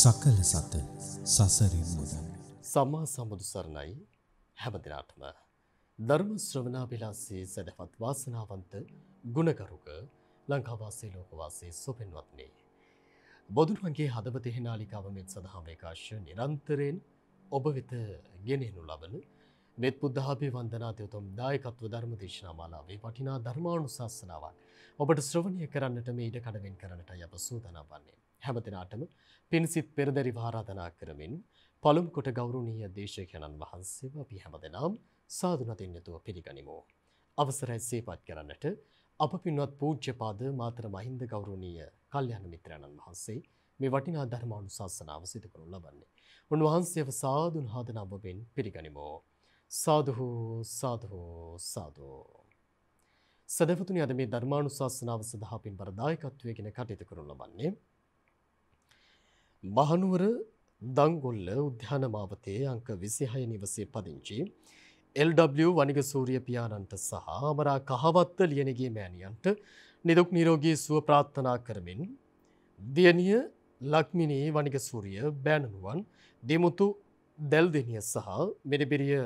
සකල සත සසරින් මුදන්. සම්මා සම්බුදු සරණයි හැම දිනාටම ධර්ම ශ්‍රවණාභිලාෂී සදහවත් වාසනාවන්ත ගුණකරුක ලංකාවාසී ලෝකවාසී සුපින්වත්නි. බොදුනුවන්ගේ හදවතේ නාලිකාව මෙත් සදහම් ඒකාශ්‍ය නිරන්තරයෙන් ඔබ වෙත ගෙනෙනු ලබන මෙත් බුද්ධාභි වන්දනාතයුතුම් දායකත්ව ධර්ම දේශනා මාලාවේ වටිනා ධර්මානුශාසනාවක් ඔබට ශ්‍රවණය කරන්නට මේ ඉඩ කඩවෙන් කරන්නට අප සූදානම් වන්නේ. හැම දිනාටම පිණිසිත් පෙරදැරි වාරාධනා කරමින් පළුම් කොට ගෞරුණීය දේශකයණන් වහන්සේව අපි හැම දෙනම් සාධනතින් යුතුව පිළිගනිමෝ. අවසරයි සේපත් කරන්නට අප පින්වත් පූජ්‍යපාද මාතර මහින්ද ගෞරවනීය කල්යන මිත්‍රාණන් වහන්සේ මේ වටිනා ධර්මානුශාසනාව සිදු කරනු ලබන්නේ. උන්වහන්සේව සාදුන් හාදන ඔබෙන් පිළිගනිමෝ. සාදුහු සාදුහු සාදු. සදවතුනි අද මේ ධර්මානුශාසනාව සඳහා පින් බරදායකත්වයේ කියන කටයුතු කරනු ලබන්නේ මහනුවර දංගොල්ල උද්‍යාන මාවතේ අංක 26 නිවසේ පදිංචි LW වනිගසූරිය පියාණන්ට සහ අමරා කහවත්ත ලියනගේ මෑණියන්ට නිදුක් නිරෝගී සුව ප්‍රාර්ථනා කරමින් දියණිය ලක්මිනී වනිගසූරිය බෑණනුවන් දෙමුතු දැල්දෙනිය සහ මෙරිබිරිය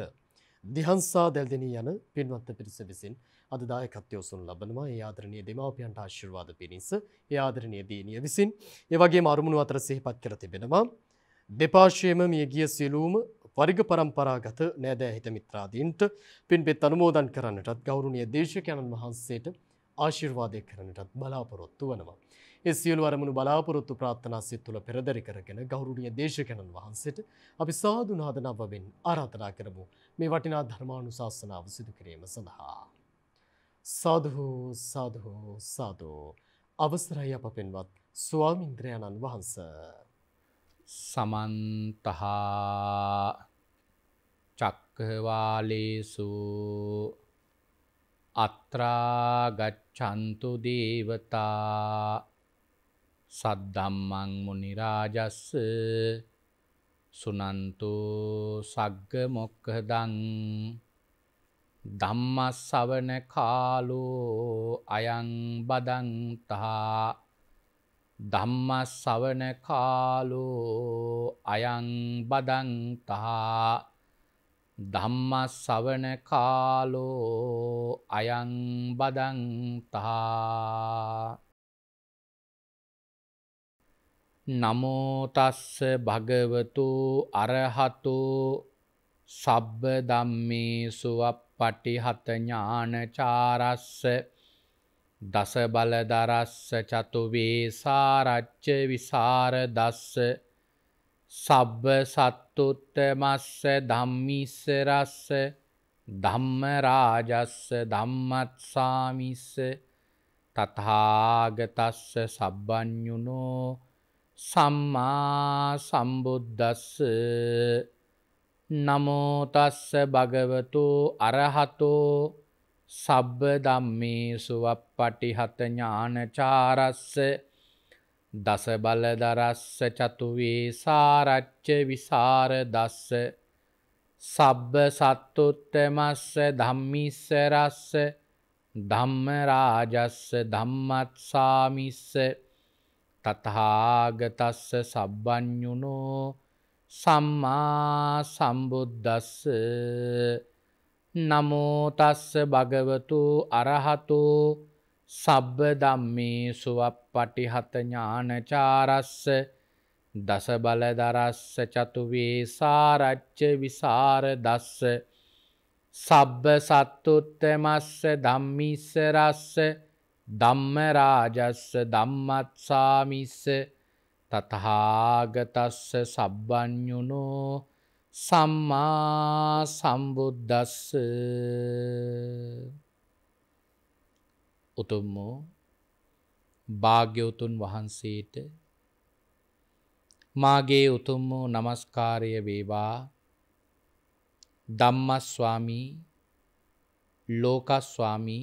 දිහන්සා දැල්දෙනිය යන පින්වත්ත පිරිස විසින් අද දායකත්වය උසුන් ලබනවා ඒ ආදරණීය දෙමාපියන්ට ආශිර්වාද පිණිස ඒ ආදරණීය දියණිය විසින් ඒ වගේම අරමුණු අතර සිහිපත් කර තිබෙනවා දෙපාර්ශ්වයේම මියගිය සියලුම වරිග પરම්පරාගත නෑදෑ හිත මිත්‍රාදීන්ට පින්පෙත් අනුමෝදන් කරන්නටත් ගෞරවනීය දේශකයන්න් වහන්සේට ආශිර්වාදය කරන්නටත් බලාපොරොත්තු වෙනවා. ඒ සියලු අරමුණු බලාපොරොත්තු ප්‍රාර්ථනා සිත් තුළ පෙරදරි කරගෙන ගෞරවනීය දේශකයන්න් වහන්සේට අපි සාදු නාදනවමින් ආරාධනා කරමු. මේ වටිනා ධර්මානුශාසනාව සිදු කිරීම සඳහා සාධහෝ සාධහෝ සාධෝ අවසරයි අප පෙන්වත් ස්වාමින්ද්‍රයණන් වහන්ස. සමන්තහා චක්කවාලේසු අත්‍රාගච්චන්තු දේවතා සද්ධම්මං මුනිරාජස්ස සුනන්තු සග්ග මොක්කදං ධම්මස්සවන කාලෝ අයං බදන්තා ධම්මස්සවන කාලෝ අයං බදන්තා ධම්මස්සවන කාලෝ අයං බදන්තා නමෝතස්ස භගවතු අරහතු සබ්බ දම්මේ සුවප පටිහත ඥානචාරස්ස දස බලදරස්ස චතුවේ සාරච්ච විසාර දස්ස සබ්බ සත්තුත්තමස්ස ධම්මිස්සරස්ස ධම්මරාජස්ස ධම්මත්සාමිස්ස තතාගතස්ස සබ්බ්ඥුනෝ සම්මා සම්බුද්ධස්ස නමෝතස්ස භගවතු අරහතෝ සබ්බ දම්මේ සුවක් පටිහත ඥානචාරස්ස දස බලදරස්ස චතුවේ සාරච්ච විසාර දස්ස සබ්බ සත්තුත්තමස්ස ධම්මිස්සරස්ස ධම්මරාජස්ස ධම්මත්සාමිස්ස තතහාගතස්ස සබ්බ්ඥුනෝ සම්මා සම්බුද්දස්ස නමෝතස්ස භගවතු අරහතු සබ්බ දම්මේ සුවක් පටිහතඥානචාරස්ස දස බලදරස්ස චතුවේ සාරච්ච විසාර දස්ස සබ්බ සත්තුත්තමස්ස දම්මිස්සරස්ස දම්මරාජස්ස දම්මත්සාමිස්ස තතහාගතස්ස සබ්බ්ඥුණෝ සම්මා සම්බුද්ධස්ස උතුම්මෝ භාග්‍යවතුන් වහන්සේට මාගේ උතුම් වූ නමස්කාරය වේවා දම්මස්වාමී ලෝකස්වාමී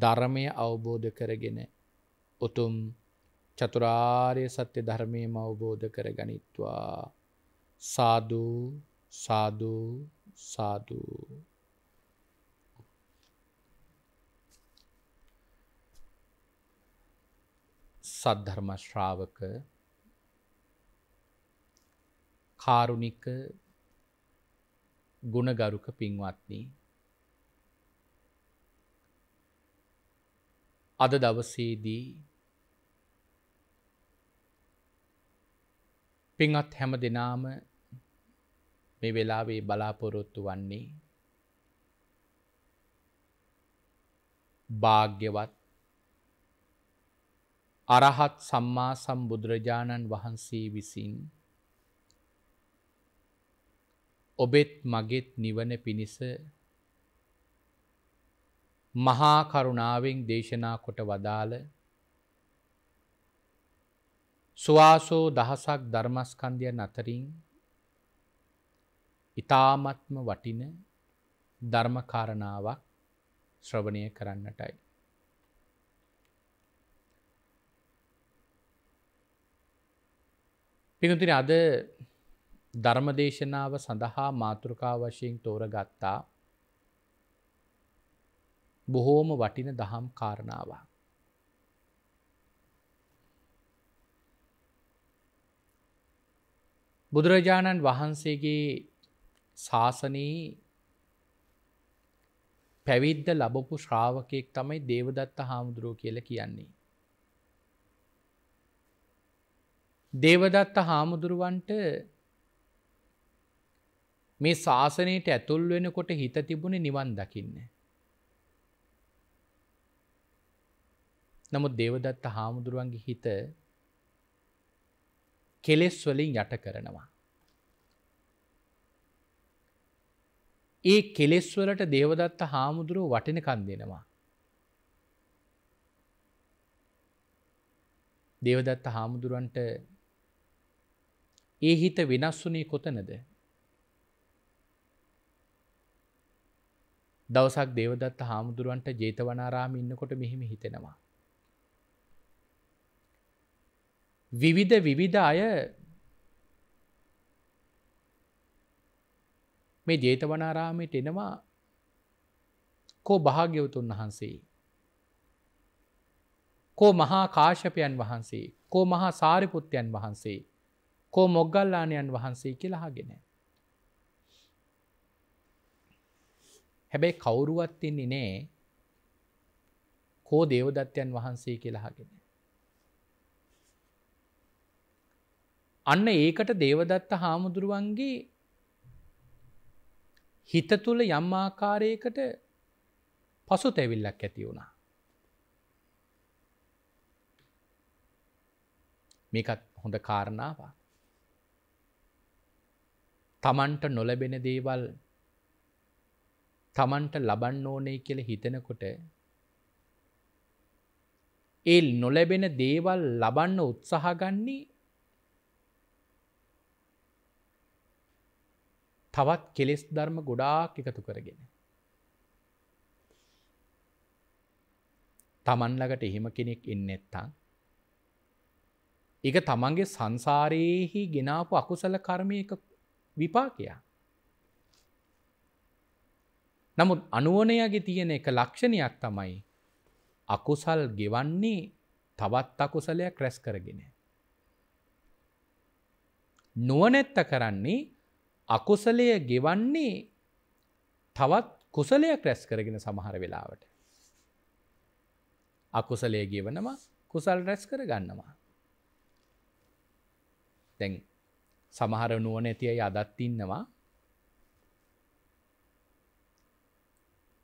ධර්මය අවබෝධ කරගෙන උතුම් චතුරාර්ය සත්‍ය ධර්මය අවබෝධ කර ගනිත්වා සාධූ සාධූ සාධූ සද්ධර්ම ශ්‍රාවක කාරුණික ගුණගරුක පින්වත්නී අද දවසේදී පින්වත් හැම දෙනාම මේ වෙලාවේ බලාපොරොත්තු වන්නේ භාග්‍යවත් අරහත් සම්මා සම්බුදුරජාණන් වහන්සේ විසින් ඔබෙත් මගෙත් නිවන පිණිස මහා කරුණාවෙන් දේශනා කොට වදාළ ස්වාසෝ දහසක් ධර්මස්කන්ධයන් අතරින් ඉතාමත්ම වටින ධර්මකාරණාවක් ශ්‍රවණය කරන්නටයි. පිගතුන අද ධර්මදේශනාව සඳහා මාතෘකා වශයෙන් තෝරගත්තා බොහෝම වටින දහම් කාරණාවක්. බුදුරජාණන් වහන්සේගේ ශාසනයේ පැවිද්ද ලබපු ශ්‍රාවකයෙක් තමයි දේවදත්ත හාමුදුරුව කියල කියන්නේ. දේවදත්ත හාමුදුරුවන්ට මේ ශාසනයට ඇතුල් වෙනකොට හිත තිබුණ නිවන් දකින්න. නමුත් දේවදත්ත හාමුදුරුවන්ගේ හිත කෙලෙස්වලින් යට කරනවා. ඒ කෙලෙස්වලට දේවදත්ත හාමුදුරුව වටිනකන් දෙෙනවා. දේවදත්ත හාමුදුරුවන්ට ඒ හිත වෙනස් වුනේ කොතනද. දවසක් දේවදත්ත හාමුදුරුවන්ට ජේතවනාරාම ඉන්නකොට මෙහෙම හිතෙනවා. විවිධ විවිධ අය මේ ජේතවනාරාමයට එනවා කෝ භාග්‍යවතුන් වහන්සේ. කෝ මහා කාශපයන් වහන්සේ කෝ මහා සාරිපුත්්‍යයන් වහන්සේ කෝ මොග්ගල්ලානයන් වහන්සේ කියලාගෙන. හැබැයි කවුරුවත්තින්නේ නෑ කෝ දේවදත්යන් වහන්සේ කියලාගෙන. අන්න ඒකට දේවදත්ත හාමුදුරුවන්ගේ හිත තුළ යම් ආකාරයකට පසු තැවිල්ලක් ඇති වුණා. මේකත් හොඳ කාරණාව. තමන්ට නොලැබෙන දේවල් තමන්ට ලබන්න ඕනේ කියල හිතෙනකොට ඒ නොලැබෙන දේවල් ලබන්න උත්සාහගන්නේ තවත් කෙලෙස් ධර්ම ගොඩාක් එකතු කරගෙන. තමන්ලකට එහෙම කෙනෙක් එන්න එත්තං. එක තමන්ගේ සංසාරයෙහි ගෙනාපු අකුසල කර්මයක විපාකයා. නමුත් අනුවනයගේ තියෙන එක ලක්ෂණයක් තමයි අකුසල් ගෙවන්නේ තවත් අකුසලයක් රැස් කරගෙන. නුවනැත්ත කරන්නේ අකුසලය ගෙවන්නේ තවත් කුසලයක් රැස් කරගෙන සමහර වෙලාවට. අකුසලය ගෙවනවා කුසල් රැස් කර ගන්නවා. තැන් සමහර නුවන ඇතිය අදත්තින්නවා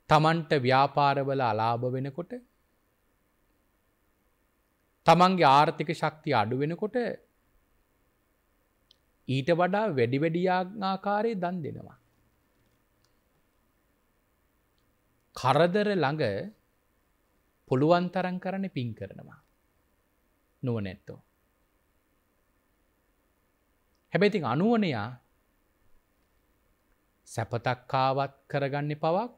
තමන්ට ව්‍යාපාරවල අලාභ වෙනකොට තමන්ගේ ආර්ථික ශක්ති අඩු වෙනකොට ඊට වඩා වැඩිවැඩියාආකාරය දන් දෙනවා. කරදර ළඟ පුළුවන් තරන් කරන පින් කරනවා. නුවනැත්තෝ. හැබැතින් අනුවනයා සැපතක් ආවත් කරගන්න පවක්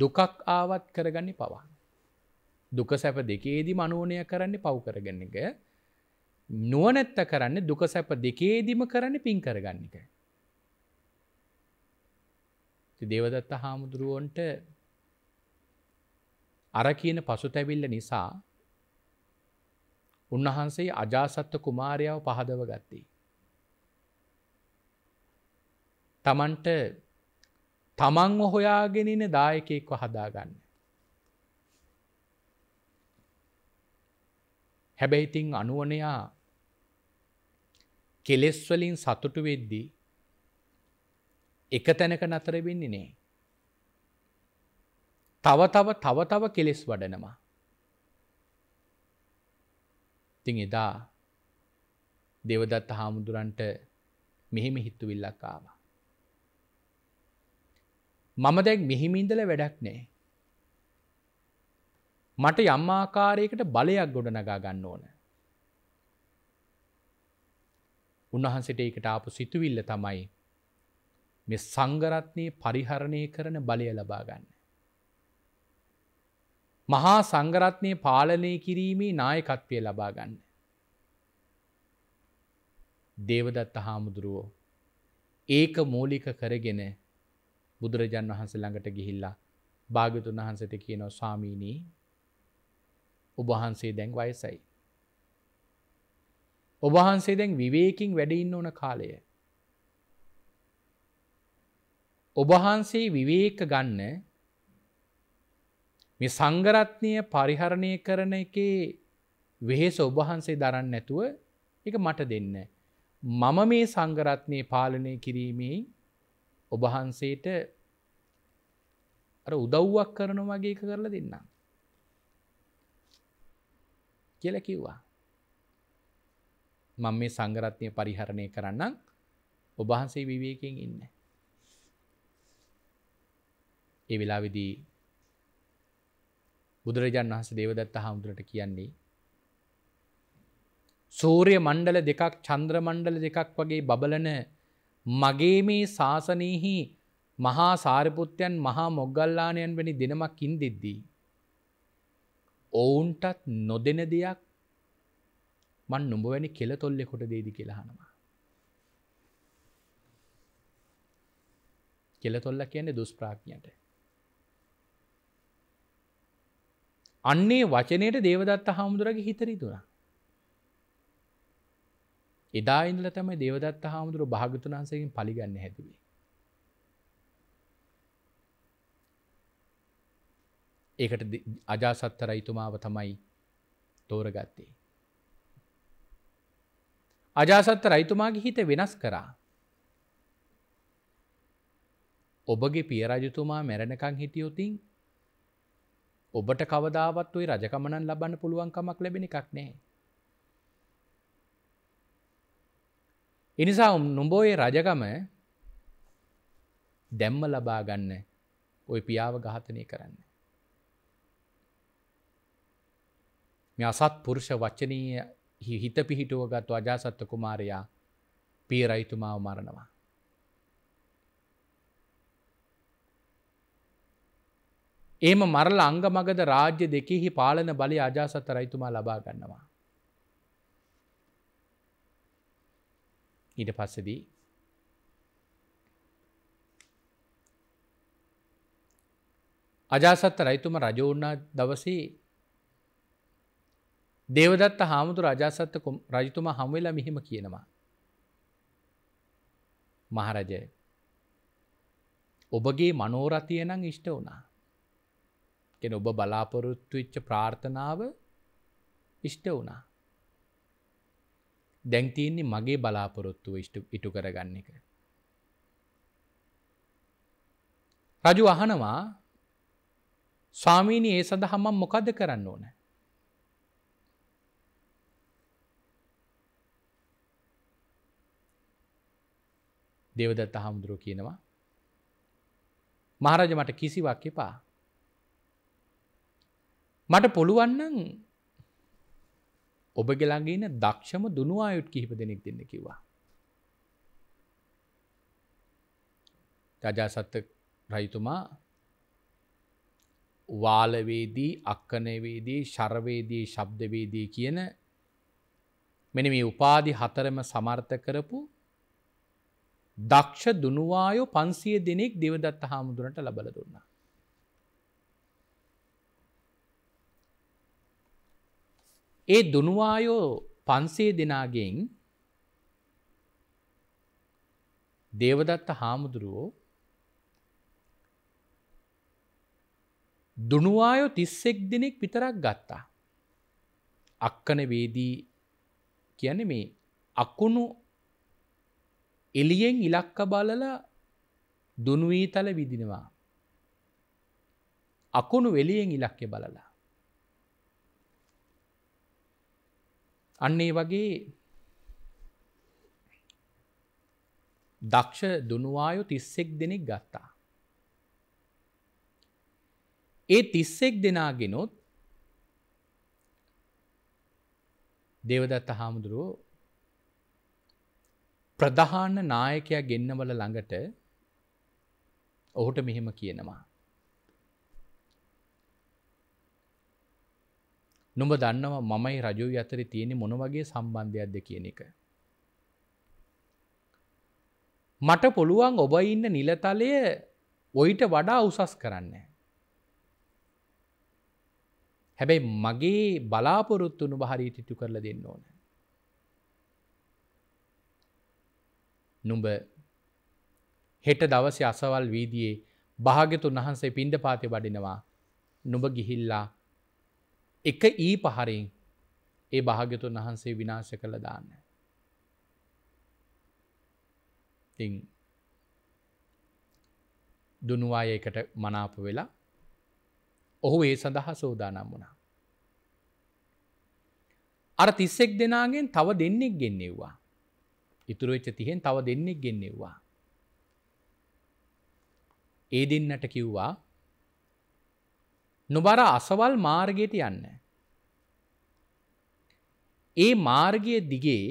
දුකක් ආවත් කරගන්න පවා. දුක සැප දෙකේදී මනුවනය කරන්නේ පව් කරගන්න එක නුවනැත්ත කරන්න දුක සැප දෙකේදීම කරන්න පින් කරගන්න එක. දේවදත්ත හාමුදුරුවන්ට අර කියන පසුතැවිල්ල නිසා උන්වහන්සේ අජාසත්ත කුමාරයාව පහදව ගත්තේ. තමන්ට තමන්ව හොයාගෙනන දායකෙක්ව හදාගන්න. හැබැයිතින් අනුවනයා කෙලෙස්වලින් සතුටු වෙද්දී එක තැනක නතර වෙන්නේ නේ. තව තව තව තව කෙලෙස් වඩනවා. තිං එදා දෙවදත් හාමුදුරන්ට මෙහෙම හිත්තුවිල්ලක් ආවා. මම දැක් මෙහිමින්දල වැඩක් නෑ. මට යම්මාකාරයකට බලයක් ගොඩ නගා ගන්න ඕන. උන්වහන්සට ඒකට ආපු සිතුවිල්ල තමයි මෙ සංගරත්නය පරිහරණය කරන බලය ලබාගන්න. මහා සංගරත්නය පාලනය කිරීමේ නායකත්වය ලබාගන්න. දේවදත්ත හාමුදුරුවෝ ඒක මූලික කරගෙන බුදුරජන් වහන්ස ළඟට ගිහිල්ලා භාගතුන් වහන්සට කියනෝ ස්වාමීණී උබහන්සේ දැන් වයසයි. ඔබහන්සේ දැන් විවේකින් වැඩඉන්න ඕන කාලය. ඔබහන්සේ විවේක ගන්න මේ සංගරත්නය පරිහරණය කරන එකේ වෙහෙස ඔබහන්සේ දරන්න නැතුව එක මට දෙන්න. මම මේ සංගරත්නය පාලනය කිරීමේ ඔබහන්සේට උදව්වක් කරන වගේ කරලා දෙන්නම්. කියල කිව්වා. මං මේ සංගරත්නය පරිහරණය කරන්න ඔබහන්සේ විවේකෙන් ඉන්න. ඒ වෙලා විදී බුදුරජාන් වහස දේවදත්ත හාමුදුරට කියන්නේ සූරය මණ්ඩල දෙකක් චන්ද්‍ර මණ්ඩල දෙකක් වගේ බබලන මගේ මේ ශාසනයහි මහා සාරපුත්‍යයන් මහා මොග්ගල්ලානයන් වැනි දෙනමක් ඉන් දෙෙද්දී. ඔවුන්ටත් නොදෙන දෙයක් මන් නොඹ වැනි කෙල තොල්ලෙ කොට දේද කියලාහනවා කෙල තොල්ල කියන්නේ දුස් ප්‍රාඥයට අන්නේ වචනයට දේවදත්ත හාමුදුරගේ හිතරීතුනා එදා ඉඳල තමයි දේවදත්ත හාමුදුරු භාගතුන් වහන්සේකින් පලිගන්න හැතිවේ. ඒකට අජාසත්තර ඉතුමාව තමයි තෝරගත්තේ. අජාසත්ත රයිතුමාගේ හිත වෙනස් කරා. ඔබගේ පියරජතුමා මැරණකං හිටියොතින් ඔබට කවදාවත් වයි රජකමනන් ලබන්න පුළුවන්කමක් ලැබෙන එකක් නෑ. එනිසා නොඹෝයේ රජකම දැම්ම ලබාගන්න ඔය පියාව ගාතනය කරන්න. මේ අසත් පුරුෂ වච්චනීය හිත පිහිටුවගත් වජාසත්ත කුමාරයා පිය රයිතුමාව මරණවා. ඒම මරල අංගමගද රාජ්‍ය දෙකෙහි පාලන බලි අජාසත්ත රයිතුමා ලබා ගන්නවා. ඊට පස්සදී අජාසත්ත රයිතුම රජෝන්නා දවසේ දේවදත්ත හාමුදුර රජාසත්ත රජතුමා හමුවෙලා මෙහෙම කියනවා. මහරජය ඔබගේ මනෝරතියනං ඉෂ්ට වුණා. කෙන ඔබ බලාපොරොත්තු විච්ච ප්‍රාර්ථනාව ඉෂ්ට වුණා. දැන්තියන්නේ මගේ බලාපොරොත්තුව ඉටු කරගන්න එක. රජු අහනවා ස්වාමීණී ඒ සඳහමම් මොකද කරන්න ඕනෑ. දේවදත්ත හාමුදුරුව කියනවා. මහරජ මට කිසිවක් එපා. මට පොළුවන්නන් ඔබ ගෙළඟන්න දක්ෂම දුනුවායුට් කිහිප දෙනෙක් දෙන්න කිවා. රජාසත්ත රයිතුමා වාලවේදී අක්කනවේදී ශරවේදී ශබ්දවේදී කියන මෙන මේ උපාදි හතරම සමර්ථ කරපු දක්ෂ දුනුවායෝ පන්සිය දෙනෙක් දෙවදත්ත හාමුදුරට ලබල දුන්නා. ඒ දුනුවායෝ පන්සේ දෙනාගෙන් දේවදත්ත හාමුදුරුවෝ දුනුවායෝ තිස්සෙක් දෙනෙක් විතරක් ගත්තා. අක්කන වේදී කියන මේ අක්කුණු එලියෙන් ඉලක්ක බලලා දුනුවී තල විදිනවා. අකුණු වෙලියෙන් ඉලක්කෙ බලලා. අන්නේ වගේ දක්ෂ දුනුවායු තිස්සෙක් දෙනෙක් ගත්තා. ඒ තිස්සෙක් දෙනාගෙනොත් දෙවදත්ත හාමුදුරුවෝ ප්‍රධාන නායකයා ගෙන්නවල ළඟට ඔහුට මෙහෙම කියනවා. නුඹ දන්නවා මමයි රජුයි අතරි තියෙනෙ මොන වගේ සම්බන්ධයක්ද කියන එක. මට පුළුවන් ඔබ ඉන්න නිලතලය ඔයිට වඩා උසස් කරන්න. හැබැයි මගේ බලාපොරොත්තුනු බහරිටිටු කරල දෙන්න ඕන. නුඹ හෙට දවස අසවල් වීදයේ භාගතුන් වහන්සේ පින්ඩ පාති වඩිනවා නුඹ ගිහිල්ලා එක ඊ පහරින් ඒ භාගතුන් වහන්සේ විනාශ කළ දාන්න. තිං දුනුවායකට මනාප වෙලා ඔහු ඒ සඳහා සෝදානම් වුණා. අර තිස්සෙක් දෙනාගෙන් තව දෙන්නෙක් ගෙන්නෙව්වා. ඉතුරුවෙච්ච තිහෙන් තව දෙන්නෙක් ගෙන්නෙව්වා. ඒ දෙන්නට කිව්වා නොබර අසවල් මාර්ගයට යන්න. ඒ මාර්ගය දිගේ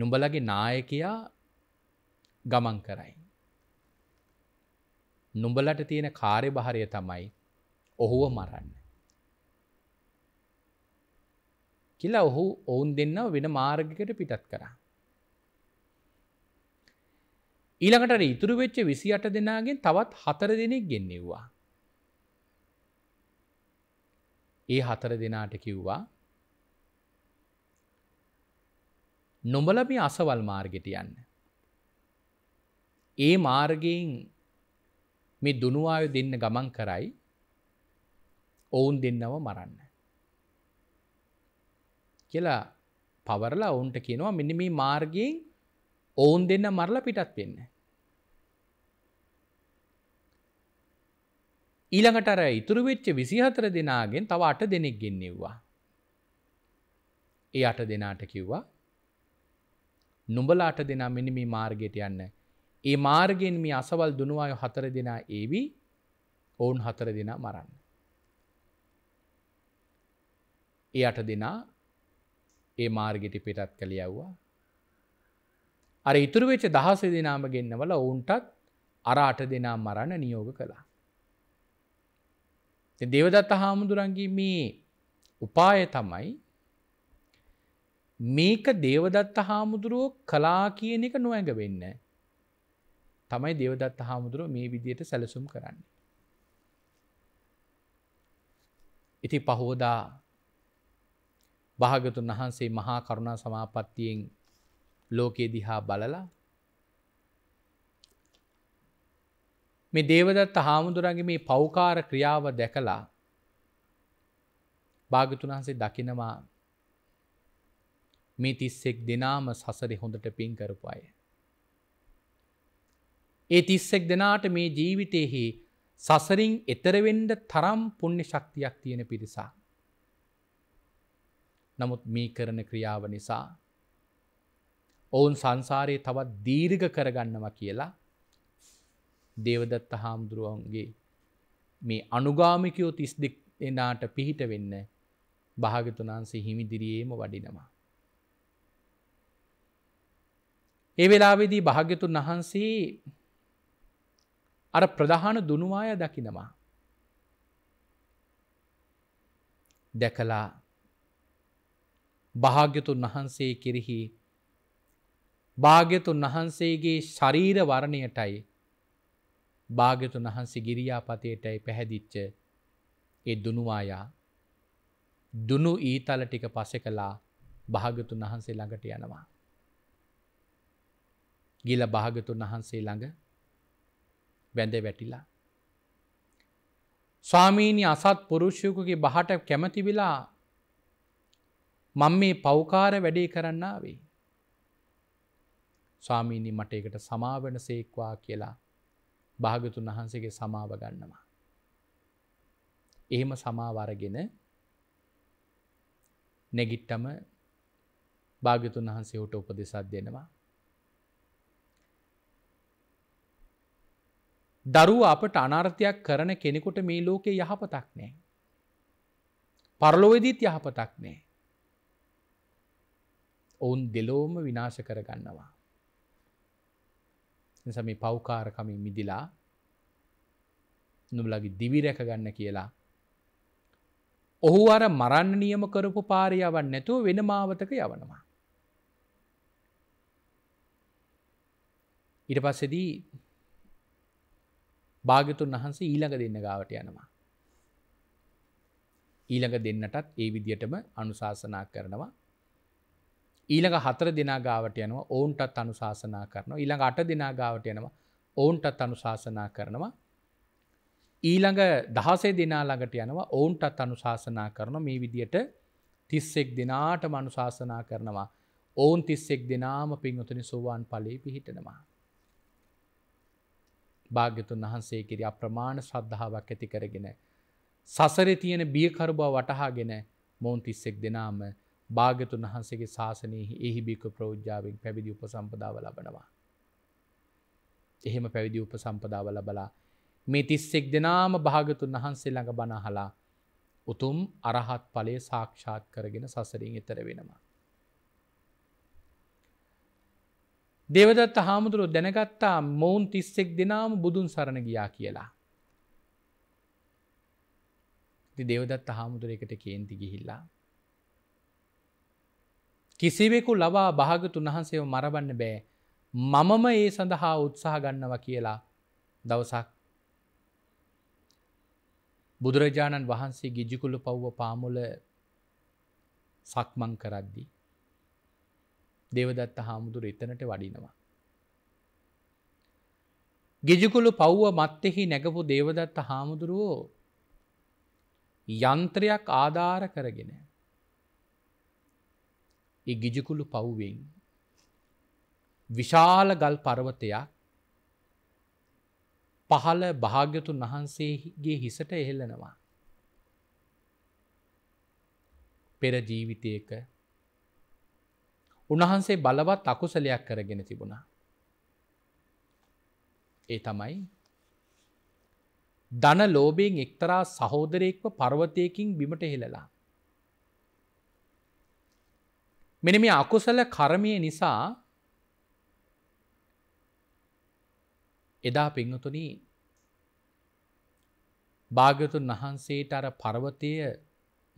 නුඹලගේ නායකයා ගමන් කරයි. නුඹලට තියෙන කාර්ය භාරය තමයි ඔහුව මරන්න. කියලා ඔහු ඔවුන් දෙන්නව වෙන මාර්ගකට පිටත් කරා. ඊළඟට ඉතුරු වෙච්ච විසි අට දෙනාගෙන් තවත් හතර දෙනෙක් ගෙන්නෙව්වා. ඒ හතර දෙනාට කිව්වා නොඹලමි අසවල් මාර්ගෙට යන්න. ඒ මාර්ගයෙන් මේ දුනුවාය දෙන්න ගමන් කරයි ඔවුන් දෙන්නව මරන්න. කියලා පවරලා ඔවුන්ට කියනවා මිනිමී මාර්ගයෙන් ඔවුන් දෙන්න මරල පිටත් වෙන්න. ඊළඟටර ඉතුරු වෙච්ච විසිහතර දෙනාගෙන් තව අට දෙනෙක් ගෙන්නෙව්වා. ඒ අට දෙනාට කිව්වා නුඹලාට දෙනා මිනිමි මාර්ගයට යන්න. ඒ මාර්ගෙන් මේ අසවල් දුනුවාය හතර දෙනා ඒවී ඔවුන් හතර දෙනා මරන්න. ඒ අට දෙනා ඒ මාර්ගෙටි පිටත් කළ යව්වා. අර ඉතුරුවෙච්ච දහස දෙනාම ගෙන්න්නවල ඔවුන්ටත් අරාට දෙනා මරණ නියෝග කළා. දෙවදත්ත හාමුදුරන්ගේ මේ උපාය තමයි මේක දේවදත්ත හාමුදුරුවෝ කලා කියන එක නොඇඟ වෙන්න. තමයි දේවදත්ත හාමුදුරුව මේ විදියට සැලසුම් කරන්න. ඉති පහෝදා භාගතුන් වහන්සේ මහා කරුණා සමාපත්තියෙන් ලෝකයේ දිහා බලලා මේ දේවදත්ත හාමුදුරන්ගේ මේ පෞකාර ක්‍රියාව දැකලා භාගතුන් වහන්සේ දකිනවා මේ තිස්සෙක් දෙනාම සසරි හොඳට පින් කරපු අය. ඒ තිස්සෙක් දෙනාට මේ ජීවිතයෙහි සසරින් එතරවෙන්ඩ තරම් පුුණ්‍ය ශක්තියක් තියෙන පිරිසා. නමුත් මේ කරන ක්‍රියාව නිසා ඔවුන් සංසාරයේ තවත් දීර්ග කරගන්නවා කියලා දේවදත්ත හාමුදුරුවන්ගේ මේ අනුගාමිකයෝ තිස් දෙක් එනාට පිහිට වෙන්න භාගතුනාන්සේ හිමිදිරියේම වඩිනවා. ඒ වෙලාවෙදී භාග්‍යතුන් වහන්සේ අර ප්‍රධාන දුනුවාය දකිනවා. දැකලා භාග්‍යතුන් වහන්සේ කෙරෙහි භාග්‍යතුන් වහන්සේගේ ශරීර වරණයටයි භාග්‍යතුන් වහන්සේ ගිරියාපතයටයි පැහැදිච්ච ඒ දුනුවායා දුනු ඊතල ටික පසෙ කලා භාගතුන් වහන්සේ ළඟට යනවා. ගිල භාගතුන් වහන්සේ ළඟ බැඳ වැටිලා. ස්වාමීණි අසත් පුරුෂයකුගේ බහට කැමති වෙලා මං මේ පෞකාර වැඩේ කරන්න වෙයි. ස්වාමීණි මට එකට සමාවන සේක්වා කියලා භාගතුන් වහන්සේගේ සමාව ගන්නවා. එහෙම සමාවරගෙන නැගිට්ටම භාගතුන් වහන්සේ ඔට උපදෙසත් දෙනවා. දරුව අපට අනර්ථයක් කරන කෙනෙකුට මේ ලෝකෙ යහපතක් නෑ. පරලොවදිත් යහපතක් නෑ. ඔවුන් දෙලෝම විනාශ කරගන්නවා. නිසම පව්කාරකමින් මිදිලා නුබලගේ දිවිරැක ගන්න කියලා. ඔහු අර මරන්න නියම කරපු පාරියාවන් නැතුව වෙන මාවතක යවනවා. ඉට පස්සෙදී භාගතුන් වහන්සේ ඊළඟ දෙන්න ගාවට යනවා. ඊළඟ දෙන්නටත් ඒ විදියටම අනුශාසනා කරනවා ඊළඟ හතර දෙනා ගාවට යනවා ඔවුන්ටත් අනුශාසනා කරනවා ඊළඟ අට දෙනා ගාවට යනවා ඔවුන්ටත් අනුශාසනා කරනවා ඊළඟ දහසේ දෙනා ළඟට යනවා ඔවුන්ටත් අනුශාසනා කරන මේ විදියට තිස්සෙක් දෙනාට මනුශාසනා කරනවා ඔවුන් තිස්සෙක් දෙනාම පින්වතුනි සෝවාන් පලේ පිහිටනවා. භාග්‍යතුන් වහන්සේ කිරි අප්‍රමාණ ශ්‍රද්ධාවක් ඇති කරගෙන සසර තියෙන බියකරුබව වටහාගෙන මොවුන් තිස්සෙක් දෙනාම භාගතුන් වහන්සේගේ ශාසනයෙහි එහි බික ප්‍රෝජ්ජාවෙන් පැවිදි උප සම්පදාව ලබනවා. එහෙම පැවිදි උප සම්පදාව ලබලා මේ තිස්සෙක් දෙනාම භාගතුන් වහන්සේ ළඟ බනහලා උතුම් අරහත් පලේ සාක්ෂාත් කරගෙන සසරින් එතර වෙනවා. දෙවදත් හාමුදුරුව දැනගත්තා මොවුන් තිස්සෙක් දෙනාම බුදුන් සරණ ගියා කියලා. දෙවදත් හාමුදුර එකට කේන්ති ගිහිල්ලා කිසිවෙකු ලවා භාගතුන් වහන්සේව මරවන්න බෑ. මමම ඒ සඳහා උත්සාහ ගන්නවා කියලා දවසක්. බුදුරජාණන් වහන්සේ ගිජිකුළු පව්ව පාමුල සක්මං කරද්දි. දෙවදත්ත හාමුදුර එතනට වඩිනවා. ගෙජිකුළු පව්ව මත්තෙහි නැගපු දේවදත්ත හාමුදුරුවෝ යන්ත්‍රයක් ආධාර කරගෙන ඒ ගිජිකුළු පව්වෙන් විශාල ගල් පරවතයක් පහළ භාග්‍යතුන් වහන්සේගේ හිසට එහෙලනවා. පෙර ජීවිතයක උණහන්සේ බලවත් අකුසලයක් කරගෙන තිබුණා. ඒ තමයි දන ලෝබයෙන් එක්තරා සහෝදරයෙක්ව පර්වතයකින් බිමට හෙළලා. මෙන මේ අකුසල කරමය නිසා එදා පිංහතුන භාගතුන් වහන්සේට අර පරවතය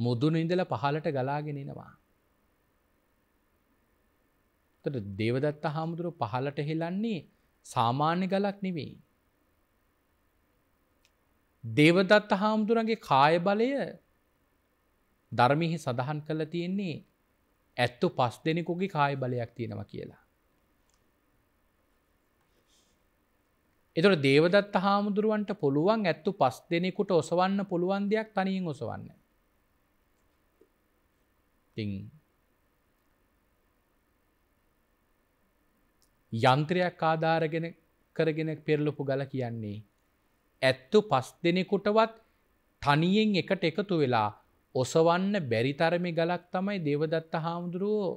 මුදුන ඉඳල පහලට ගලාගෙනෙනවා. දේවදත්ත හාමුදුරු පහලට හෙලන්නේ සාමාන්‍ය ගලක් නෙවෙයි. දේවදත්ත හාමුදුරන්ගේ කාය බලය ධර්මිහි සඳහන් කළ තියෙන්නේ ඇත්තු පස් දෙනෙකුගේ කාය බලයක් තියෙනවා කියලා. එතුට දේවදත් හාමුදුරුවන්ට පුළුවන් ඇත්තු පස් දෙනෙකුට ඔසවන්න පුළුවන් දෙයක් තනයෙන් ඔසවන්න. ති යන්ත්‍රයක් ආධාරගෙන කරගෙන පෙරලොපු ගල කියන්නේ. ඇත්තු පස් දෙනෙකුටවත් තනියෙන් එකට එකතු වෙලා ඔසවන්න බැරිතරමි ගලක් තමයි දේවදත්ත හාමුදුරුවෝ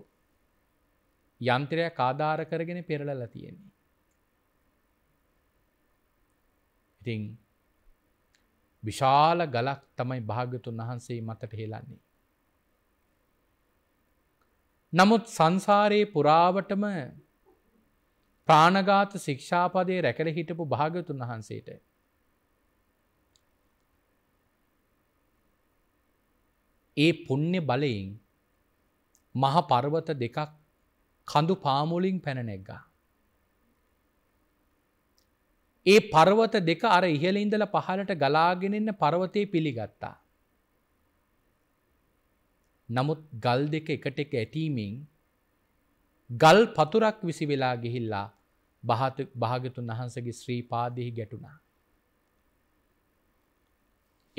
යන්ත්‍රය කාධාර කරගෙන පෙරලල තියෙන්නේ. ඉතිං විශාල ගලක් තමයි භාගතුන් වහන්සේ මතට හෙලන්නේ. නමුත් සංසාරයේ පුරාවටම ප්‍රාණගාත ශික්ෂාපදය රැකළ හිටපු භාගතුන් වහන්සේට ඒ පුුණ්‍ය බලයෙන් මහ පර්වත දෙකක් කඳු පාමුලින් පැනනැක්ගා. ඒ පර්වත දෙක අර ඉහල ඉඳල පහලට ගලාගෙනෙන්න පරවතය පිළිගත්තා. නමුත් ගල් දෙක එකට එක ඇටීමෙන් ගල් පතුරක් විසි වෙලා ගිහිල්ලා භාගතුන් වහන්සගේ ශ්‍රී පාදෙහි ගැටුණා.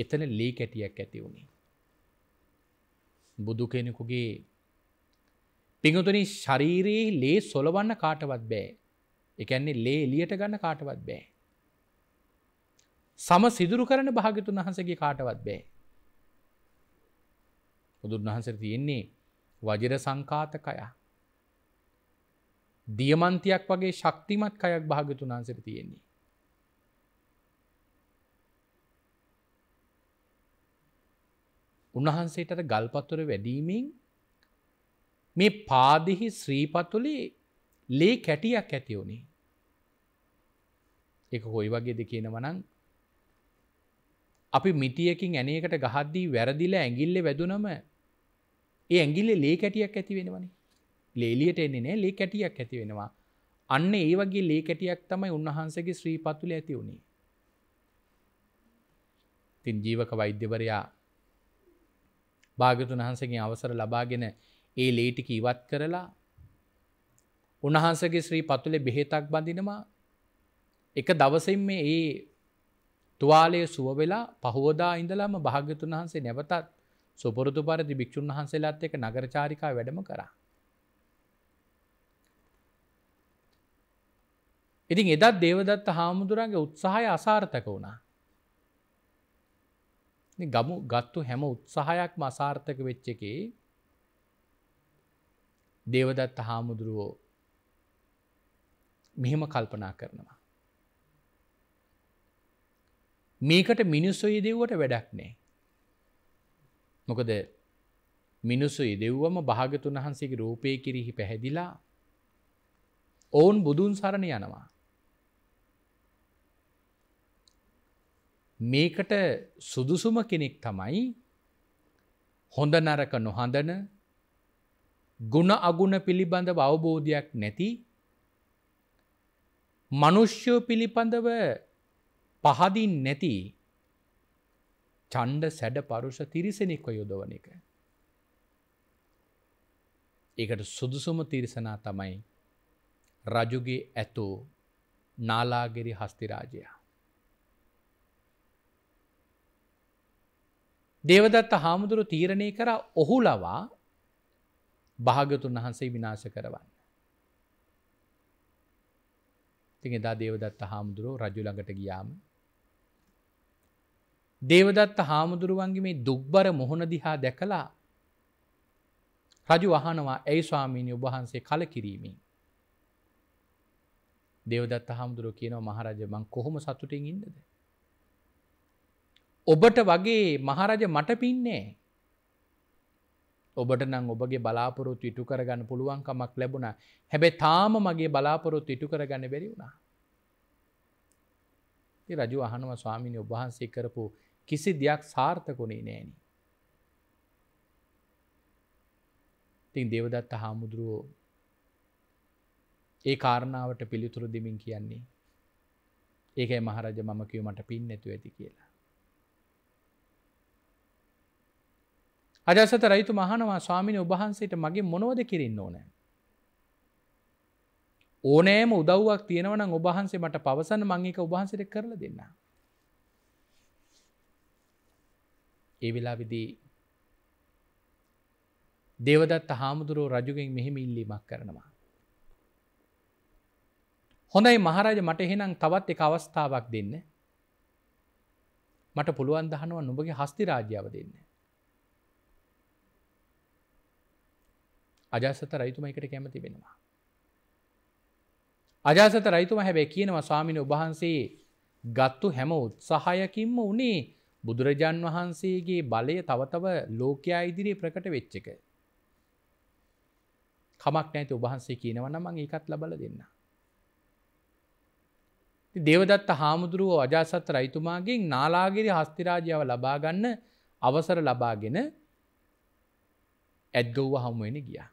එතන ලේ කැටියක් ඇති වුණේ. බුදු කෙනෙකුගේ පිඟතුනි ශරීරයේ ලේ සොලවන්න කාටවත් බෑ එකන්නේ ලේ එලියට ගන්න කාටවත් බෑ. සම සිදුරු කරන භාගතුන් වහන්සගේ කාටවත් බෑ. බුදුන් වහන්සර තියෙන්නේ වජර සංකාතකයා. දියමන්තියක් වගේ ශක්තිමත් කයක් භාගතුන් වහන්සර තියෙන්නේ. උන්වහන්සේට ගල්පත්තුර වැඩීමෙන් මේ පාදිහි ශ්‍රීපතුලේ ලේ කැටියක් ඇතිවුණේ. එක හොයි වගේද කියනවනං අපි මිටියකින් ඇනයකට ගහද්දී වැරදිල ඇගිල්ල වැදුනම ඒ ඇගිල්ල ලේ කැටියක් ඇති වෙනවනි ලේලියට එන්නේ නෑ ලේ කැටියක් ඇති වෙනවා අන්න ඒ වගේ ලේ කැටියක් තමයි උන්වහන්සගේ ශ්‍රීපතුල ඇති වුණේ තින් ජීවක වෛද්‍යවරයා භාගතුන් වහන්සගේ අවසර ලබාගෙන ඒ ලේටික ඉවත් කරලා උන්වහන්සගේ ශ්‍රී පතුලේ බෙහෙතක් බඳිනවා එක දවසින් මේ ඒ තුවාලය සුවවෙලා පහෝදා ඉඳලාම භාගතුන් වහන්සේ නැවතත් සුපුරතු පරදි භික්‍ෂූන් වහන්සේලාත් එක නගරචාරිකා වැඩම කරා. ඉතින් එදත් දේවදත්ත හාමුදුරන්ගේ උත්සාහය අසාර්ථක වුණා ගමු ගත්තු හැම උත්සාහයක් මසාර්ථක වෙච්ච එක දේවදත්ත හාමුදුරුවෝ මෙහෙම කල්පනා කරනවා. මේකට මිනිස්සො දෙව්වට වැඩක් නෑ. මොකද මිනිස්සු දෙව්වම භාගතුන් වහන්සේගේ රූපය කිරිහි පැහැදිලා ඔවුන් බුදුන් සරණ යනවා. මේකට සුදුසුම කෙනෙක් තමයි හොඳ නරක නොහඳන ගුණ අගුණ පිළිබඳ අවබෝධයක් නැති මනුෂ්‍යෝ පිළිබඳව පහදින් නැති චන්්ඩ සැඩ පරුෂ තිරිසෙනෙක්ව යොදවන එක. ඒකට සුදුසුම තිරිසනා තමයි රජුගේ ඇතෝ නාලාගෙරි හස්තිරාජයා. දේවදත්ත හාමුදුරු තීරණය කර ඔහු ලවා භාගතුන් වහන්සේ විනාශ කරවන්න. ති එදා දේවදත්ත හාමුදුරුව රජුළඟට ගියාම. දේවදත්ත හාමුදුරුවන්ගේ මේ දුක්බර මොහොන දිහා දැකලා රජු වහනවා ඇයි ස්වාමීණය ඔබහන්සේ කල කිරීමේ. දේවදත්ත හාමුදුරුව කියනව මහරජ මං කොහොම සතුටින් ඉන්නද. ඔබට වගේ මහරජ මට පින්නේ. ඔබට නම් ඔබගේ බලාපොරොත් ඉටු කරගන්න පුළුවන්කමක් ලැබුණ හැබැ තාම මගේ බලාපොරොත් ඉටු කරගන්න බැරි වුණා. රජු අහනුව ස්වාමිනි ඔබහන්සේ කරපු කිසි දෙයක් සාර්ථකුණේ නෑන. තින් දේවදත්ත හාමුදුරුවෝ ඒ කාරණාවට පිළිතුරු දෙමින් කියන්නේ. ඒකයි මහරජ මම කිව මට පින් නැතු ඇති කියලා. අජසත රයිතු මහනවා ස්වාමිනි ඔබහන්සේට මගේ මොනවද කිරන්න ඕනෑ. ඕනෑම උදව්වක් තියෙනවන ඔබහන්සේ මට පවසන්න මංගේක ඔබහන්සට කරල දෙන්න. ඒ වෙලා විදී දේවදත් හාමුදුරුව රජුගෙන් මෙහෙම ඉල්ලීමක් කරනවා. හොඳයි මහරජ මට එහෙනම් තවත් එක අවස්ථාවක් දෙන්න. මට පුළුවන් දහනුව නොබගේ හස්ති රාජ්‍යාව දෙන්නේ. අජාසත රයිතුම එකට කැමති වෙනවා. අජාසත රයිතුම හැබැ කියනවා ස්වාමිනි උබහන්සේ ගත්තු හැම උත්සාහයකින්ම උනේ බුදුරජාන් වහන්සේගේ බලය තවතව ලෝකයා ඉදිරි ප්‍රකට වෙච්චක. කමක් නැති උබහන්සේ කියනවන්න මං ඒකත් ලබල දෙන්න. දෙවදත්ත හාමුදුරුවෝ අජාසත් රයිතුමාගේ නාලාගිරි හස්තිරාජාව ලබාගන්න අවසර ලබාගෙන ඇත්ගව්ව හමුවෙන ගියා.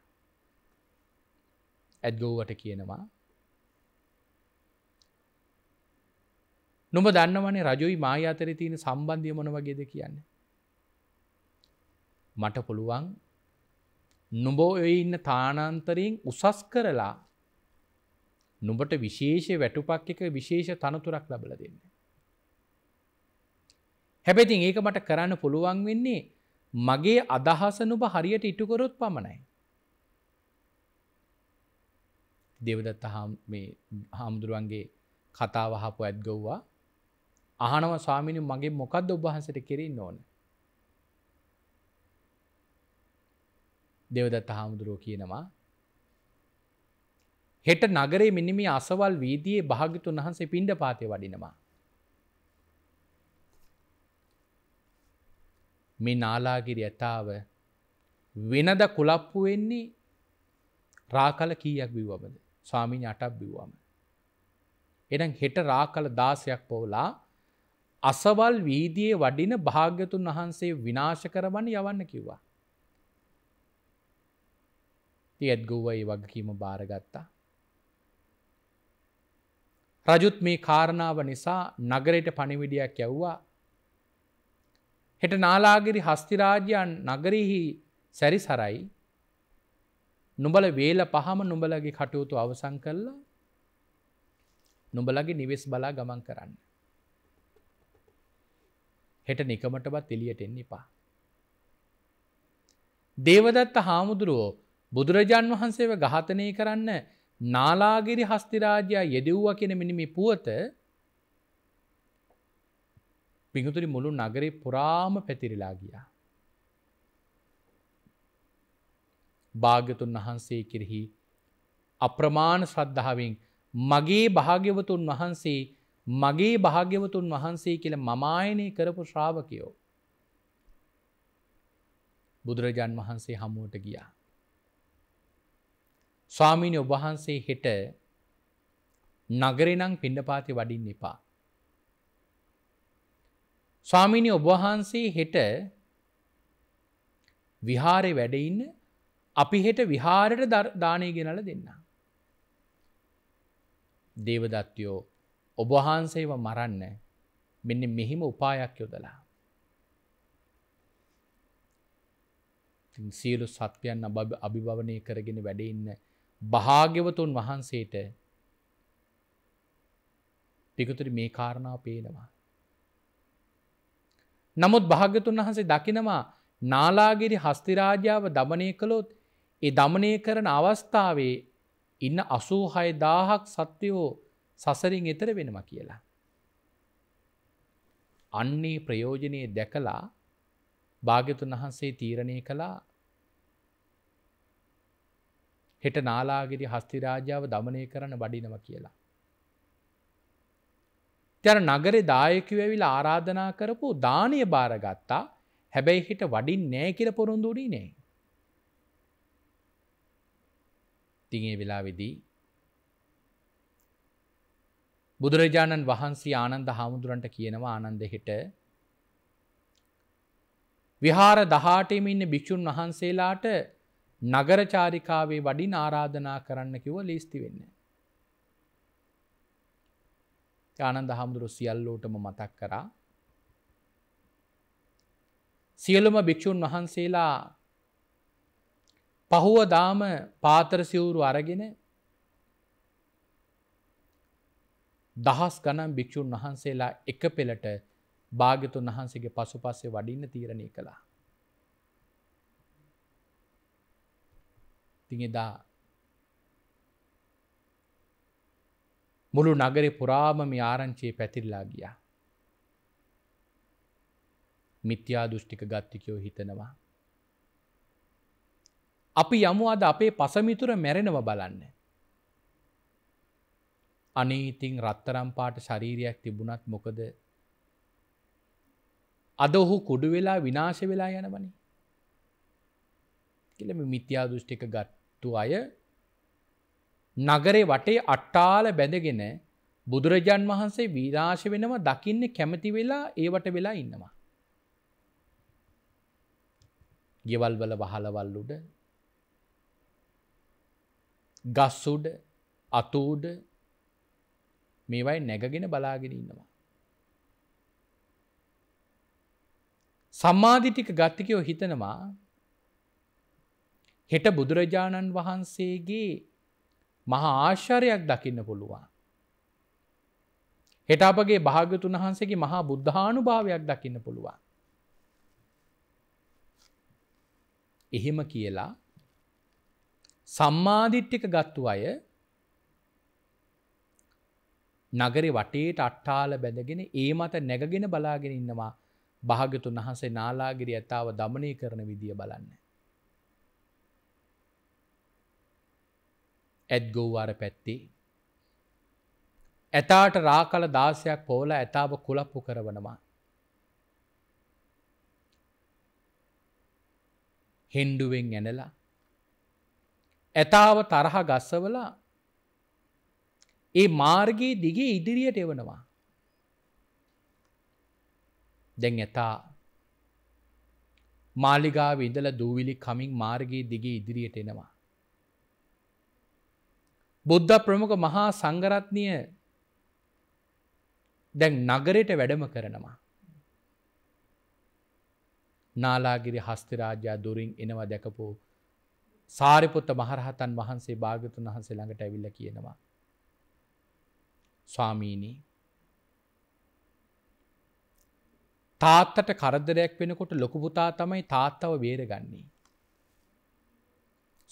ඇද්ගෝවට කියනවා නොම දන්නවනේ රජුයි මාය අතර තියෙන සම්බන්ධය මොන වගේද කියන්න. මට පුළුවන් නොබෝ ඔය ඉන්න තානන්තරයෙන් උසස් කරලා නොබට විශේෂ වැටුපක් එක විශේෂ තනතුරක් ලබල දෙන්න. හැබැතින් ඒක මට කරන්න පුළුවන් වෙන්නේ මගේ අදහස නුබ හරියට ඉටුකොරොත් පමණයි. දෙවදත් මේ හාමුදුරුවන්ගේ කතාවහපු ඇත්ගව්වා අහනව ස්වාමිනි මගේ මොකක්ද ඔබහන්සට කෙරෙන්න ඕන දෙවදත් හාමුදුරුවෝ කියනවා හෙට නගරේ මිනිමි අසවල් වීදයේ භාගිතුන් වහන්සේ පින්ඩ පාතය වඩිනවා මේ නාලාගිරි ඇතාව වෙනද කුලප්පු වෙන්නේ රාකල කීයක් වීවබද ස්වාමීන් අටක් බිව්වම. එනම් හෙට රා කළ දාසයක් පෝලා අසවල් වීදියේ වඩින භාග්‍යතුන් වහන්සේ විනාශ කරවන්න යවන්න කිව්වා. තියත් ගුවයි වගකීම බාරගත්තා. රජුත් මේ කාරණාව නිසා නගරයට පණිවිඩයක් යැව්වා හෙට නාලාගිරි හස්තිරාජ්‍යයන් නගරීහි සැරිසරයි නුඹල වේල පහම නුඹලගේ කටයුතු අවසං කල්ලා නුඹලගේ නිවෙස් බලා ගමන් කරන්න. හෙට නිකමටවත් එලියට එන්න එපා. දේවදත්ත හාමුදුරුවෝ බුදුරජාන් වහන්සේව ගාතනය කරන්න නාලාගිරි හස්තිරාජයා යෙදව්වා කියෙන මිනිමි පුවත පිහතුරි මුළු නගරේ පුරාම පැතිරිලා ගියා. භාග්‍යතුන් වහන්සේ කෙරෙහි අප්‍රමාණ ශ්‍රද්ධාවෙන් මගේ භාග්‍යවතුන් වහන්සේ මගේ භාග්‍යවතුන් වහන්සේ කියල මමායනය කරපු ශ්‍රාවකයෝ. බුදුරජාන් වහන්සේ හමුවට ගියා. ස්වාමීනය ඔබහන්සේ හෙට නගරනං පිණ්ඩපාති වඩින් එපා. ස්වාමිනි ඔබවහන්සේ හෙට විහාරය වැඩඉන්න අපිහෙට විහාරට දානය ගෙනල දෙන්න. දේවදත්යෝ ඔබහන්සේව මරන්න මෙන්න මෙහිම උපායක් යොදලා. සියලු සත්වයන් බ අභිභවනය කරගෙන වැඩඉන්න භාග්‍යවතුන් වහන්සේට පිකුතුරි මේ කාරණාව පේනවා. නමුත් භාගතුන් වහන්සේ දකිනවා නාලාගිරි හස්තිරාජාව දමනය කළොත් ඒ දමනය කරන අවස්ථාවේ ඉන්න අසූහය දාහක් සත්‍යයෝ සසරින් එතර වෙනම කියලා. අන්නේ ප්‍රයෝජනය දැකලා භාග්‍යතුන් වහන්සේ තීරණය කළා හෙට නාලාගිරි හස්තිරාජාව දමනය කරන බඩිනව කියලා. තැර නගරෙ දායකවැවිල ආරාධනා කරපු දානය භාරගත්තා හැබැයි හිට වඩින් නෑ කියල පොරොන්දුඩී නෑ. තිගේ වෙලාවෙදී බුදුරජාණන් වහන්සේ ආනන්ද හාමුදුරන්ට කියනවා ආනන්ද හිට විහාර දහටම ඉන්න භික්‍ෂූන් වහන්සේලාට නගරචාරිකාවේ වඩින් ආරාධනා කරන්න කිව ලේස්ති වෙන්න. ආනන්ද හාමුදුරු සියල්ලෝටම මතක් කරා සියලුම භික්‍ෂූන් වහන්සේලා පහුවදාම පාතර සිවුරු අරගෙන දහස් ගනම් භික්‍ෂූන් වහන්සේලා එක පෙළට භාගතුන් වහන්සේගේ පසු පස්සේ වඩින්න තීරණය කළා. තිඟෙදා මුළු නගරි පුරාම මේ ආරංචයේ පැතිරලා ගියා. මිත්‍යා දෘෂ්ටික ගත්තිකයෝ හිතනවා අපි යමු අද අපේ පසමිතුර මැරෙනව බලන්න. අනේ ඉතිං රත්තරම් පාට ශරීරයක් තිබුණත් මොකද අද ඔහු කුඩු වෙලා විනාශ වෙලා යනවනි. කියලම මිත්‍යා දෘෂ්ටික ගත්තු අය නගරේ වටේ අට්ටාල බැඳගෙන බුදුරජාන් වහන්සේ විනාශ වෙනව දකින්න කැමති වෙලා ඒවට වෙලා ඉන්නවා. ගෙවල්වල වහලවල්ලුඩ ගස්සුඩ අතූඩ මේවයි නැගගෙන බලාගෙන ඉන්නවා. සම්මාධිටික ගත්තිකයෝ හිතනවා හෙට බුදුරජාණන් වහන්සේගේ මහා ආශ්චරයක් දකින්න පුළුවන්. හෙට අපගේ භාගතුන් වහන්සේගේ මහා බුද්ධානු භාවයක් දකින්න පුළුවන්. එහෙම කියලා සම්මාධිට්ටික ගත්තු අය නගරි වටේට අට්ටාල බැඳගෙන ඒ මත නැගගෙන බලාගෙන ඉන්නවා භාගතුන් වහන්සේ නාලාගිරි ඇතාව දමනය කරන විදිිය බලන්න. ඇත්ගෝවාර පැත්තේ. ඇතාට රාකල දාසයක් පෝල ඇතාව කුලප්පු කරවනවා. හෙන්ඩුවෙන් ඇනලා ඇතාව තරහ ගස්සවලා ඒ මාර්ගයේ දිගේ ඉදිරියට එවනවා. දැන් ඇතා මාලිගාව ඉඳල දූවිලි කමින් මාර්ගයේ දිගේ ඉදිරියට එනවා. බුද්ධ ප්‍රමුඛ මහා සංගරත්නය දැන් නගරයට වැඩම කරනවා. නාලාගිරි හස්තිරාජා දුරින් එනවා දැකපු සාරිපුත්ත මහරහතන් වහන්සේ භාගතුන් වහන්සේ ළඟට ඇවිල්ල කියනවා. ස්වාමීණී තාත්තට කරදරයක් වෙනකොට ලොකුපුතා තමයි තාත්තව බේරගන්නේ.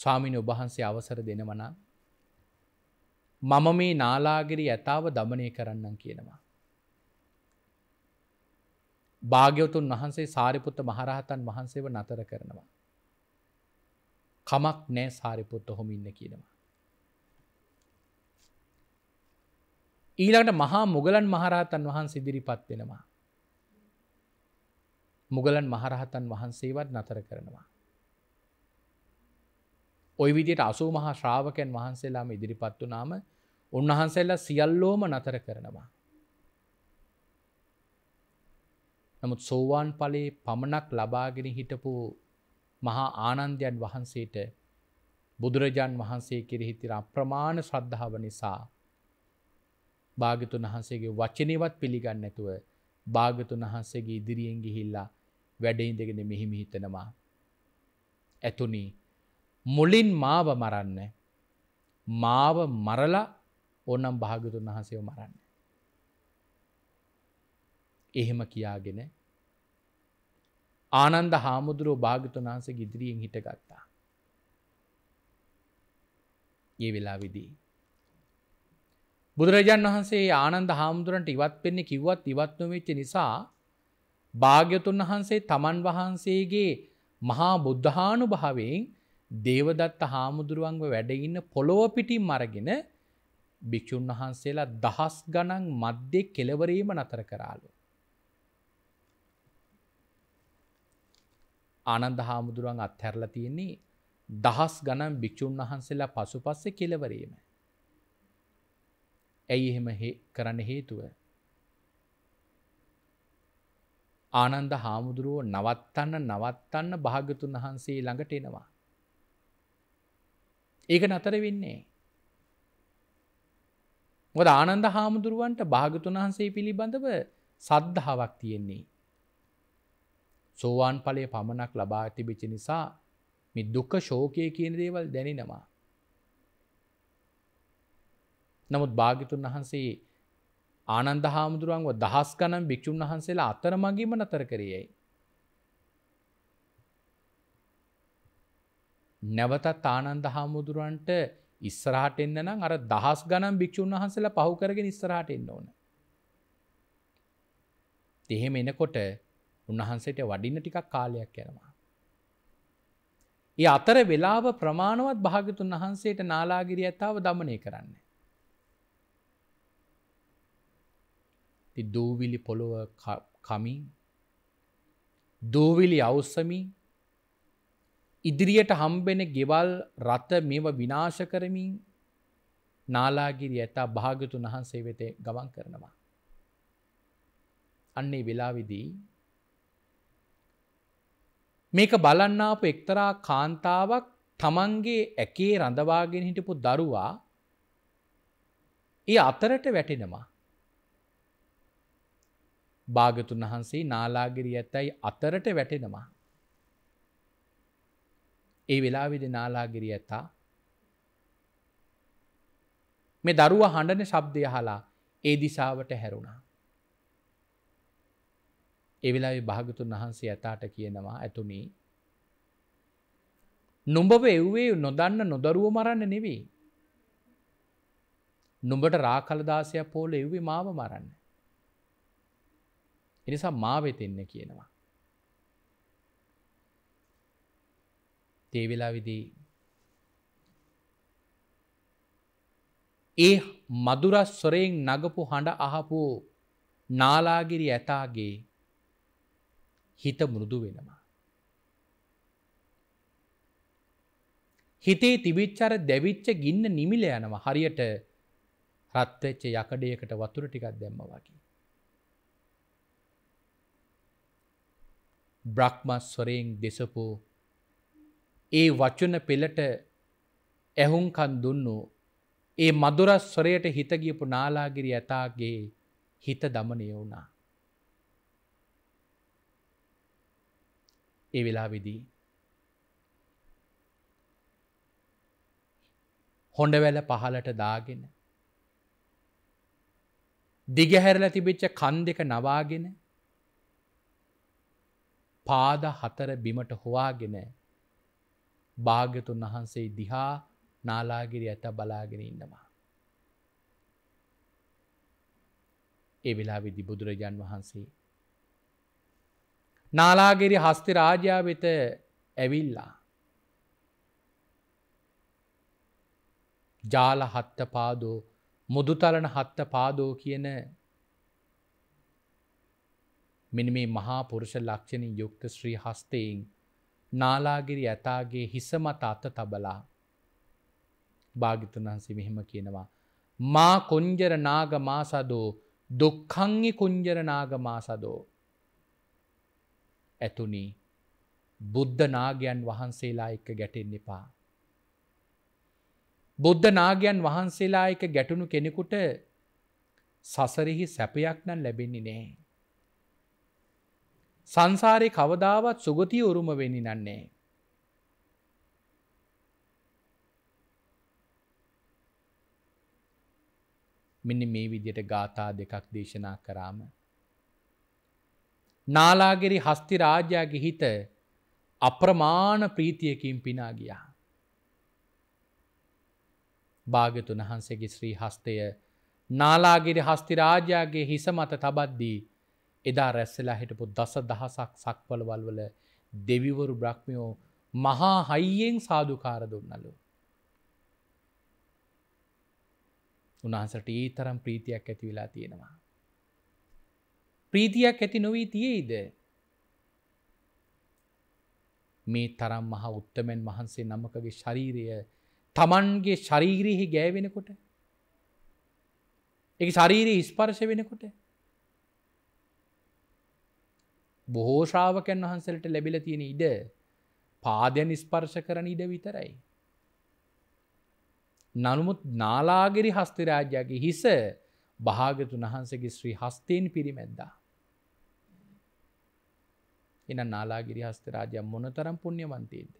ස්වාමිනි ඔබහන්සේ අවසර දෙනවනා මම මේ නාලාගිරි ඇතාව දමනය කරන්නන් කියනවා. භාග්‍යවතුන් වහන්සේ සාරිපුත්ත මහරහතන් වහන්සේව නතර කරනවා. කමක් නෑ සාරිපුත්ත හොමින්න කියනවා. ඊළට මහා මුගලන් මහරහතන් වහන් සිදිරිපත් වෙනවා. මුගලන් මහරහතන් වහන්සේවත් නතර කරනවා. ඔය විදියට අසූ මහා ශ්‍රාවකයන් වහන්සේලාම ඉදිරිපත් වනාම උන්වහන්සේල්ලා සියල්ලෝම නතර කරනවා. නමුත් සෝවාන් පලේ පමණක් ලබාගෙන හිටපු මහා ආනන්දයන් වහන්සේට බුදුරජාන් වහන්සේ කෙරෙහිතිර අප්‍රමාණ ශ්‍රද්ධාව නිසා භාගතුන් වහන්සේගේ වචනවත් පිළිගන්න නැතුව භාගතුන් වහන්සේගේ ඉදිරියෙන් ගිහිල්ලා වැඩයිඉඳගෙන මෙහිම හිතනවා. ඇතුනි මුලින් මාව මරන්න මාව මරලා ඕනම් භාගතුන් වහන්සේව මරන්න. එහෙම කියාගෙන ආනන්ද හාමුදුරුවෝ භාගතුන් වහන්ස ගිදිරියෙන් හිටගත්තා. ඒ වෙලා විදී. බුදුරජාන් වහන්සේ ආනන්ද හාමුදුරන්ට ඉවත් පෙන්නේ කිව්වත් ඉවත් නොවෙච්ච නිසා භාග්‍යතුන් වහන්සේ තමන් වහන්සේගේ මහා බුද්ධානු භාවෙන් දේවදත්ත හාමුදුරුවන්ව වැඩඉන්න පොළොව පිටිම් මරගෙන භික්‍ෂූන් වහන්සේලා දහස් ගණන් මධ්‍යෙ කෙලවරීම නතර කරාලු. ආනන්ද හාමුදුරුවන් අත්හැරලා තියෙන්නේ දහස් ගණන් භික්‍ෂූන් වහන්සේලා පසු පස්සෙ කෙලවරීම. ඇයි එහෙම කරන්න හේතුව. ආනන්ද හාමුදුරුවෝ නවත්තන්න නවත්තන්න භාගතුන් වහන්සේ ළඟට එනවා. ඒක නතර වෙන්නේ. මොද ආනන්ද හාමුදුරුවන්ට භාගතුන් වහන්සේ පිළිබඳව සද්ධාවක් තියෙන්නේ. සෝවාන් පලේ පමණක් ලබා තිබිච නිසා මි දුක්ක ශෝකය කියන දේවල් දැනෙනවා. නමුත් භාගිතුන් වහන්සේ ආනන්ද හාමුදුරුවන්ව දහස් ගනම් භික්‍ෂූන් වහන්සේලා අතර මගේම නතර කරියයි. නැවතත් ආනන්ද හාමුදුරුවන්ට ඉස්සරහට එන්න නම් අර දහස් ගනම් භික්‍ෂූන් වහන්සේලා පහු කරගෙන ඉස්සරහට එන්න ඕන. එහෙම එනකොට උන්වහන්සේට වඩින්න ටිකක් කාලයක් යනවා. ඒ අතර වෙලාව ප්‍රමාණවත් භාගතුන් වහන්සේට නාලාගිරි ඇතාව දමනය කරන්න. දූවිලි පොළොව කමින් දූවිලි අවස්සමින් ඉදිරියට හම්බෙන ගෙවල් රථ මෙව විනාශ කරමින් නාලාගිරි ඇතා භාගතුන් වහන්සේ වෙත ගමන් කරනවා. අන්නේ වෙලාවිදී මේක බලන්නාපු එක්තරා කාන්තාවක් තමන්ගේ ඇකේ රඳවාගෙන හිටපු දරුවා ඒ අතරට වැටෙනවා. භාගතුන් වහන්සේ නාලාගිරි ඇතැයි අතරට වැටෙනවා. ඒ වෙලාවිද නාලාගිරි ඇතා මේ දරුව හඬන ශබ්දය හලා ඒ දිසාවට හැරුණා. එවෙලා භාගතුන් වහන්සේ ඇතාට කියනවා ඇතුනි නුඹව එව්වේ නොදන්න නොදරුව මරන්න නෙවී. නුඹට රාකලදාසය පෝල එව්වේ මාව මරන්න. එනිසා මාවෙතෙන්න කියනවා. තේවෙලා විදී ඒ මදුරස් ස්වරයෙන් නගපු හඬ අහපු නාලාගිරි ඇතාගේ හිත මුරුදු වෙනවා. හිතේ තිබිච්චර දැවිච්ච ගින්න නිමිල යනව හරියට රත්වෙච්ච යකඩයකට වතුර ටිකක් දැම්ම වගේ. බ්‍රහ්මස්වරයෙන් දෙසපු ඒ වචන පෙළට ඇහුන්කන් දුන්නු ඒ මදුරස් ස්වරයට හිතගියපු නාලාගිරි ඇතාගේ හිත දමනය වුණා. ඒ වෙලා විදී. හොඩවැල පහලට දාගෙන. දිගහැරල තිබිච්ච කන් දෙක නවාගෙන පාද හතර බිමට හොවාගෙන භාග්‍යතුන් වහන්සේ දිහා නාලාගිරි ඇත බලාගෙන ඉන්නවා. ඒ වෙලා විදි බුදුරජාන් වහන්සේ නාලාගෙරි හස්ත රාජා වෙත ඇවිල්ලා. ජාල හත්ත පාදෝ මුදුතලන හත්ත පාදෝ කියන මෙනි මේ මහා පුරුෂ ලක්ෂණින් යුක්ත ශ්‍රී හස්තයෙන් නාලාගිරි ඇතාගේ හිසමත අත තබලා භාගිතන් වහන්සේ මෙහෙම කියනවා. මා කොංජර නාග මාසදෝ දුක්කංගි කුංජර නාග මාසදෝ ඇතුනි බුද්ධ නාගයන් වහන්සේලා එක්ක ගැටෙන් එපා. බුද්ධ නාගයන් වහන්සේලා එක ගැටුණු කෙනෙකුට සසරෙහි සැපයක් නම් ලැබෙන්නේ නෑ. සංසාරය කවදාවත් සුගතිය උරුම වෙනි නන්නේ. මෙන්න මේ විදියට ගාථා දෙකක් දේශනා කරාම නාලාගෙරි හස්ති රාජ්‍යයාගේ හිත අප්‍රමාණ ප්‍රීතියකින් පිනා ගියා. භාගතුන් වහන්සේගේ ශ්‍රී හස්තය නාලාගිරි හස්තිරාජයාගේ හිස මත තබද්දී එදා රැස්සලා හිටපු දස දහසක් සක්වලවල්වල දෙවිවරු බ්‍රහ්මියෝ මහා හයියෙන් සාධකාර දුන්නලු. උනාහසට ඒ තරම් ප්‍රීතියක් ඇති වෙලා තියෙනවා. ප්‍රීතියක් ඇති නොවී තියෙයිද. මේ තරම් මහා උත්තමැන් වහන්සේ නමකගේ ශරීරය තමන්ගේ ශරීග්‍රයෙහි ගෑවෙනකොට එක ශරීරයේ ඉස්පර්ශ වෙනකොට බොහෝ ශ්‍රාවකයන් වහන්සලට ලැබිල තියෙන ඉඩ පාදයන් ස්පර්ශ කරන ඉඩ විතරයි. නනමුත් නාලාගෙරි හස්තිරාජ්‍යගේ හිස භාගතුන් වහන්සගේ ශ්‍රී හස්තයෙන් පිරිමැද්දා. එන නාලාගිරි හස්ත රාජය මොනතරම් පුුණ්්‍යවන්තේද.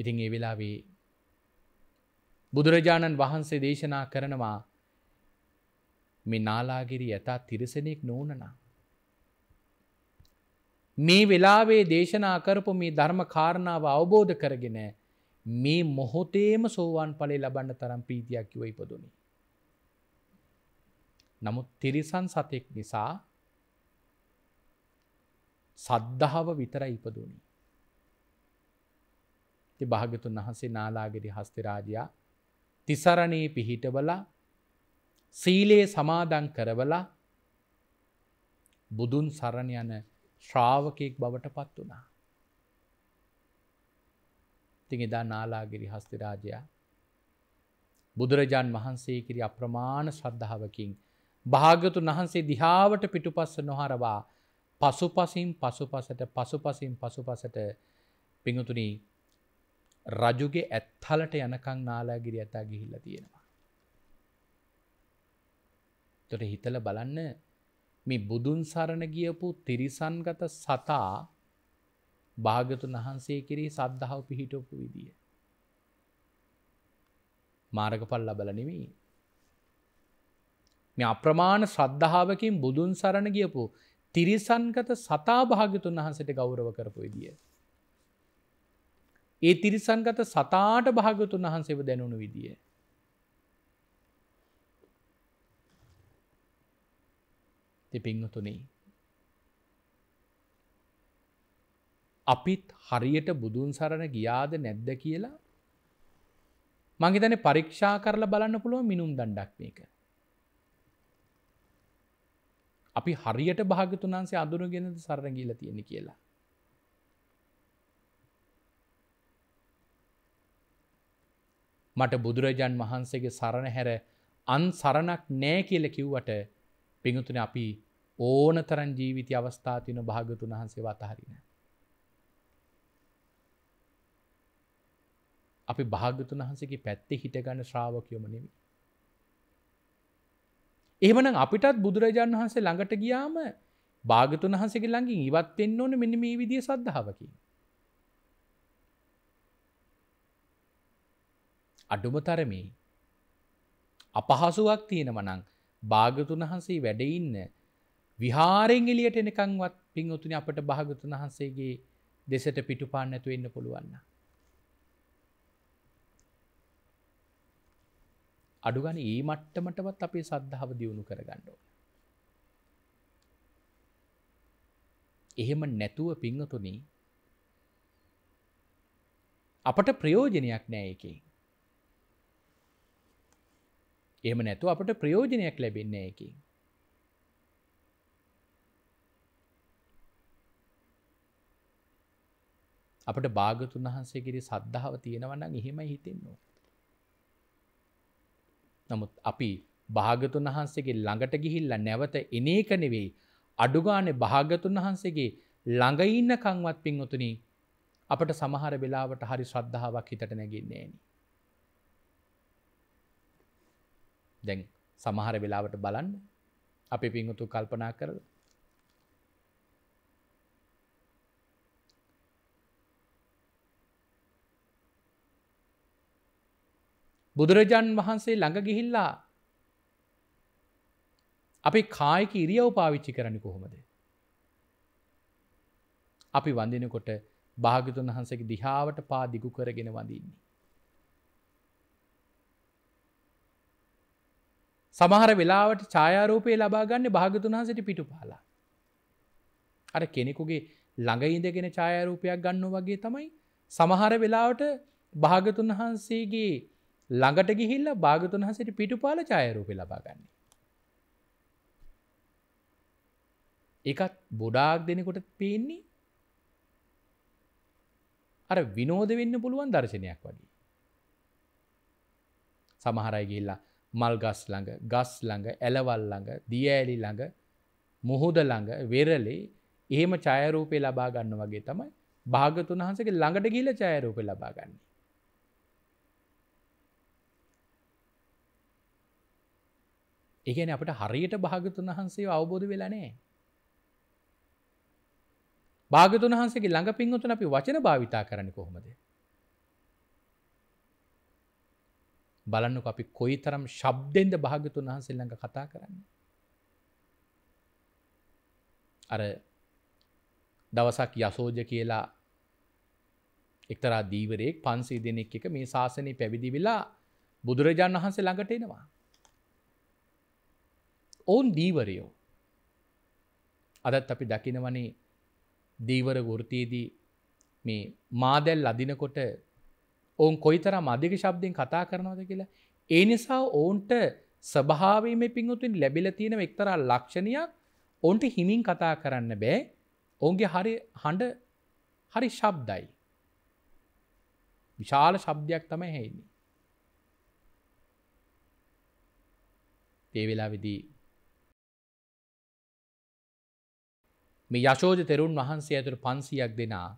ඉතින් ඒ වෙලාවේ බුදුරජාණන් වහන්සේ දේශනා කරනවා මේ නාලාගිරි ඇතා තිරිසනෙක් නෝනනා. මේ වෙලාවේ දේශනා කරපු මේ ධර්ම කාරණාව අවබෝධ කරගෙන මේ මොහොතේම සෝවාන් පලේ ලබන්න තරම් ප්‍රීතියක් කිව ඉපදුනිි. නමුත් තිරිසන් සතෙක් නිසා සද්ධාව විතර ඉපදුණි. ති භාගතුන් වහන්සේ නාලාගෙරි හස්තිරාජයා තිසරණයේ පිහිටවල සීලයේ සමාදන් කරවල බුදුන් සරණ යන ශ්‍රාවකයෙක් බවට පත් වනා. තින් එදා නාලාගිරි හස්තිරාජයා බුදුරජාන් වහන්සේ කිරි අප්‍රමාණ ශ්‍රද්ධාවකින් භාග්‍යතුන් වහන්සේ දිහාවට පිටුපස්ස නොහරවා පසු පසින් පසු පසට පසු පසින් පසු පසට පිඟතුන රජුගේ ඇත්හලට යනකං නාලාගිරි ඇතා ගිහිල්ල තියෙනවා. තොට හිතල බලන්න මේ බුදුන් සරණ ගියපු තිරිසන්ගත සතා භාගතුන් වහන්සේ කිරී සද්ධාව පිහිටොපු විදිිය. මාරගපල් ලබල නෙවෙයි මේ අප්‍රමාණ ශ්‍රද්ධාවකින් බුදුන් සරණ ගියපු තිරිසන්ගත සතා භාගිතුන් වහන්සට ගෞරව කරපු විදිිය. ඒ තිරිසන්ගත සතාට භාගතුන් වහන්සේව දැනුණු විදිිය. තිපිංහතුනේ. අපිත් හරියට බුදුන් සරණ ගියාද නැද්ද කියලා මංගේතන පරීක්ෂා කරලා බලන්න පුළුව මිනුම් දණ්ඩක් මේක. අපි හරියට භාගතුනන්සේ අඳුරගෙන සරණ ගීල තියෙන කියලා. මට බුදුරජාන් වහන්සේගේ සරණ හැර අන් සරණක් නෑ කියල කිව්වට පිඟතුන අපි ඕන තරන් ජීවිත අවස්ථාතියන භාගතුන් වහන්සේ වතහරින. අපි භාගතුන් වහන්සේගේ පැත්තේ හිටගන්න ශ්‍රාවකයොම නෙවී. එහමන අපිටත් බුදුරජාණන් වහන්සේ ළඟට ගියාම භාගතුන් වහන්සගේ ළඟින් ඉවත් වෙන්න ඕන මෙනි මේ විදිිය සද්ධාවකි. අඩුම තරමේ අපහසුවක් තියෙනවනං භාගතුන් වහන්සේ වැඩඉන්න විහාරෙන් එලියට එනකංවත් පින් උතුනි අපට භාගතුන් වහන්සේගේ දෙසට පිටු පාන්නැතු එන්න පුළුවන්න. අඩුගන ඒ මට්ටමටවත් අපේ සද්ධාව දියුණු කරගණ්ඩ. එහෙම නැතුව පිංහතුනි අපට ප්‍රයෝජනයක් නෑ එක. එම නැතු අපට ප්‍රයෝජනයක් ලැබෙන්නේ එක. අපට භාගතුන් වහන්සේකිරි සද්ධාව තියෙනවන්න එහෙම හිතෙන්නවා. නමුත් අපි භාගතුන් වහන්සේගේ ළඟට ගිහිල්ලා නැවත එන එක නෙවෙයි අඩුගානේ භාගතුන් වහන්සේගේ ළඟ ඉන්නකන්වත් පින්වතුනි අපට සමහර වෙලාවට හරි ශ්‍රද්ධාවක් හිතට නැගින්නේ නෑනේ. දැන් සමහර වෙලාවට බලන්න අපි පින්වතු කල්පනා කරලා බුදුරජාන් වහන්සේ ළඟ ගිහිල්ලා අපි කායික ඉරියව් පාවිච්චි කරන්න කොහොමද. අපි වඳනකොට භාගතුන් වහන්සේගේ දිහාවට පා දිගු කරගෙන වඳන්නේ. සමහර වෙලාවට ඡායාරූපය ලබාගන්න භාගතුන් වහන්සට පිටු පාලා. අර කෙනෙකුගේ ළඟයිඉදගෙන ඡායාරූපයක් ගන්න වගේ තමයි සමහර වෙලාවට භාගතුන් වහන්සේගේ ළඟට ගිහිල්ල භාගතුන් හසට පිටුපාල චායරූප ලබාගන්න. එකත් බොඩාක් දෙනකොට පේන්නේ අර විනෝද වෙන්න පුළුවන් දර්ශනයක් වගේ. සමහරයි ගිල්ලා මල් ගස් ළඟ ගස් ළඟ ඇලවල් ළඟ දියඇලි ළඟ මුහුද ළඟ වෙරලේ එහෙම චයරූපය ලබාගන්න වගේ තමයි භාගතුන් වහන්සගේ ළඟට ගිල චයරූපය ලබාගන්නේ. ඒගැන අපට හරියට භාගතුන් වහන්සේ අවබෝධ වෙලනෑ. භාගතුන් වහන්සේගේ ළඟ පින්වතුන අපි වචන භාවිතා කරන කොහොමද. බලන්නු අපි කොයි තරම් ශබ්දෙන්ද භාගතුන් වහන්සේ ළඟ කතා කරන්න. අර දවසක් යසෝජ කියලා එක්තරා දීවරයෙක් පන්සේ දෙනෙක් එක මේ ශාසනය පැවිදි වෙලා බුදුරජාණන් වහන්සේ ළඟට එනවා. ඔවුන් දීවරයෝ. අදත් අපි දකිනවනේ දීවර ගෘතියේදී මේ මාදැල් අදිනකොට ඔවුන් කොයිතරම් අධික ශබ්දෙන් කතා කරනවද කියලා. ඒ නිසා ඔවුන්ට ස්භාවීම පින්ගුතුන් ලැබිල තියෙන එක්තරා ලක්ෂණයක් ඔවුන්ට හිමින් කතා කරන්න බෑ ඔවුන්ගේ හරි හඬ හරි ශබ්දයි. විශාල ශබ්දයක් තම හෙයින්නේ. තේවෙලා විදී මේ යශෝජ තෙරුන් වහන්සේ ඇතුළු පන්සියක් දෙනා.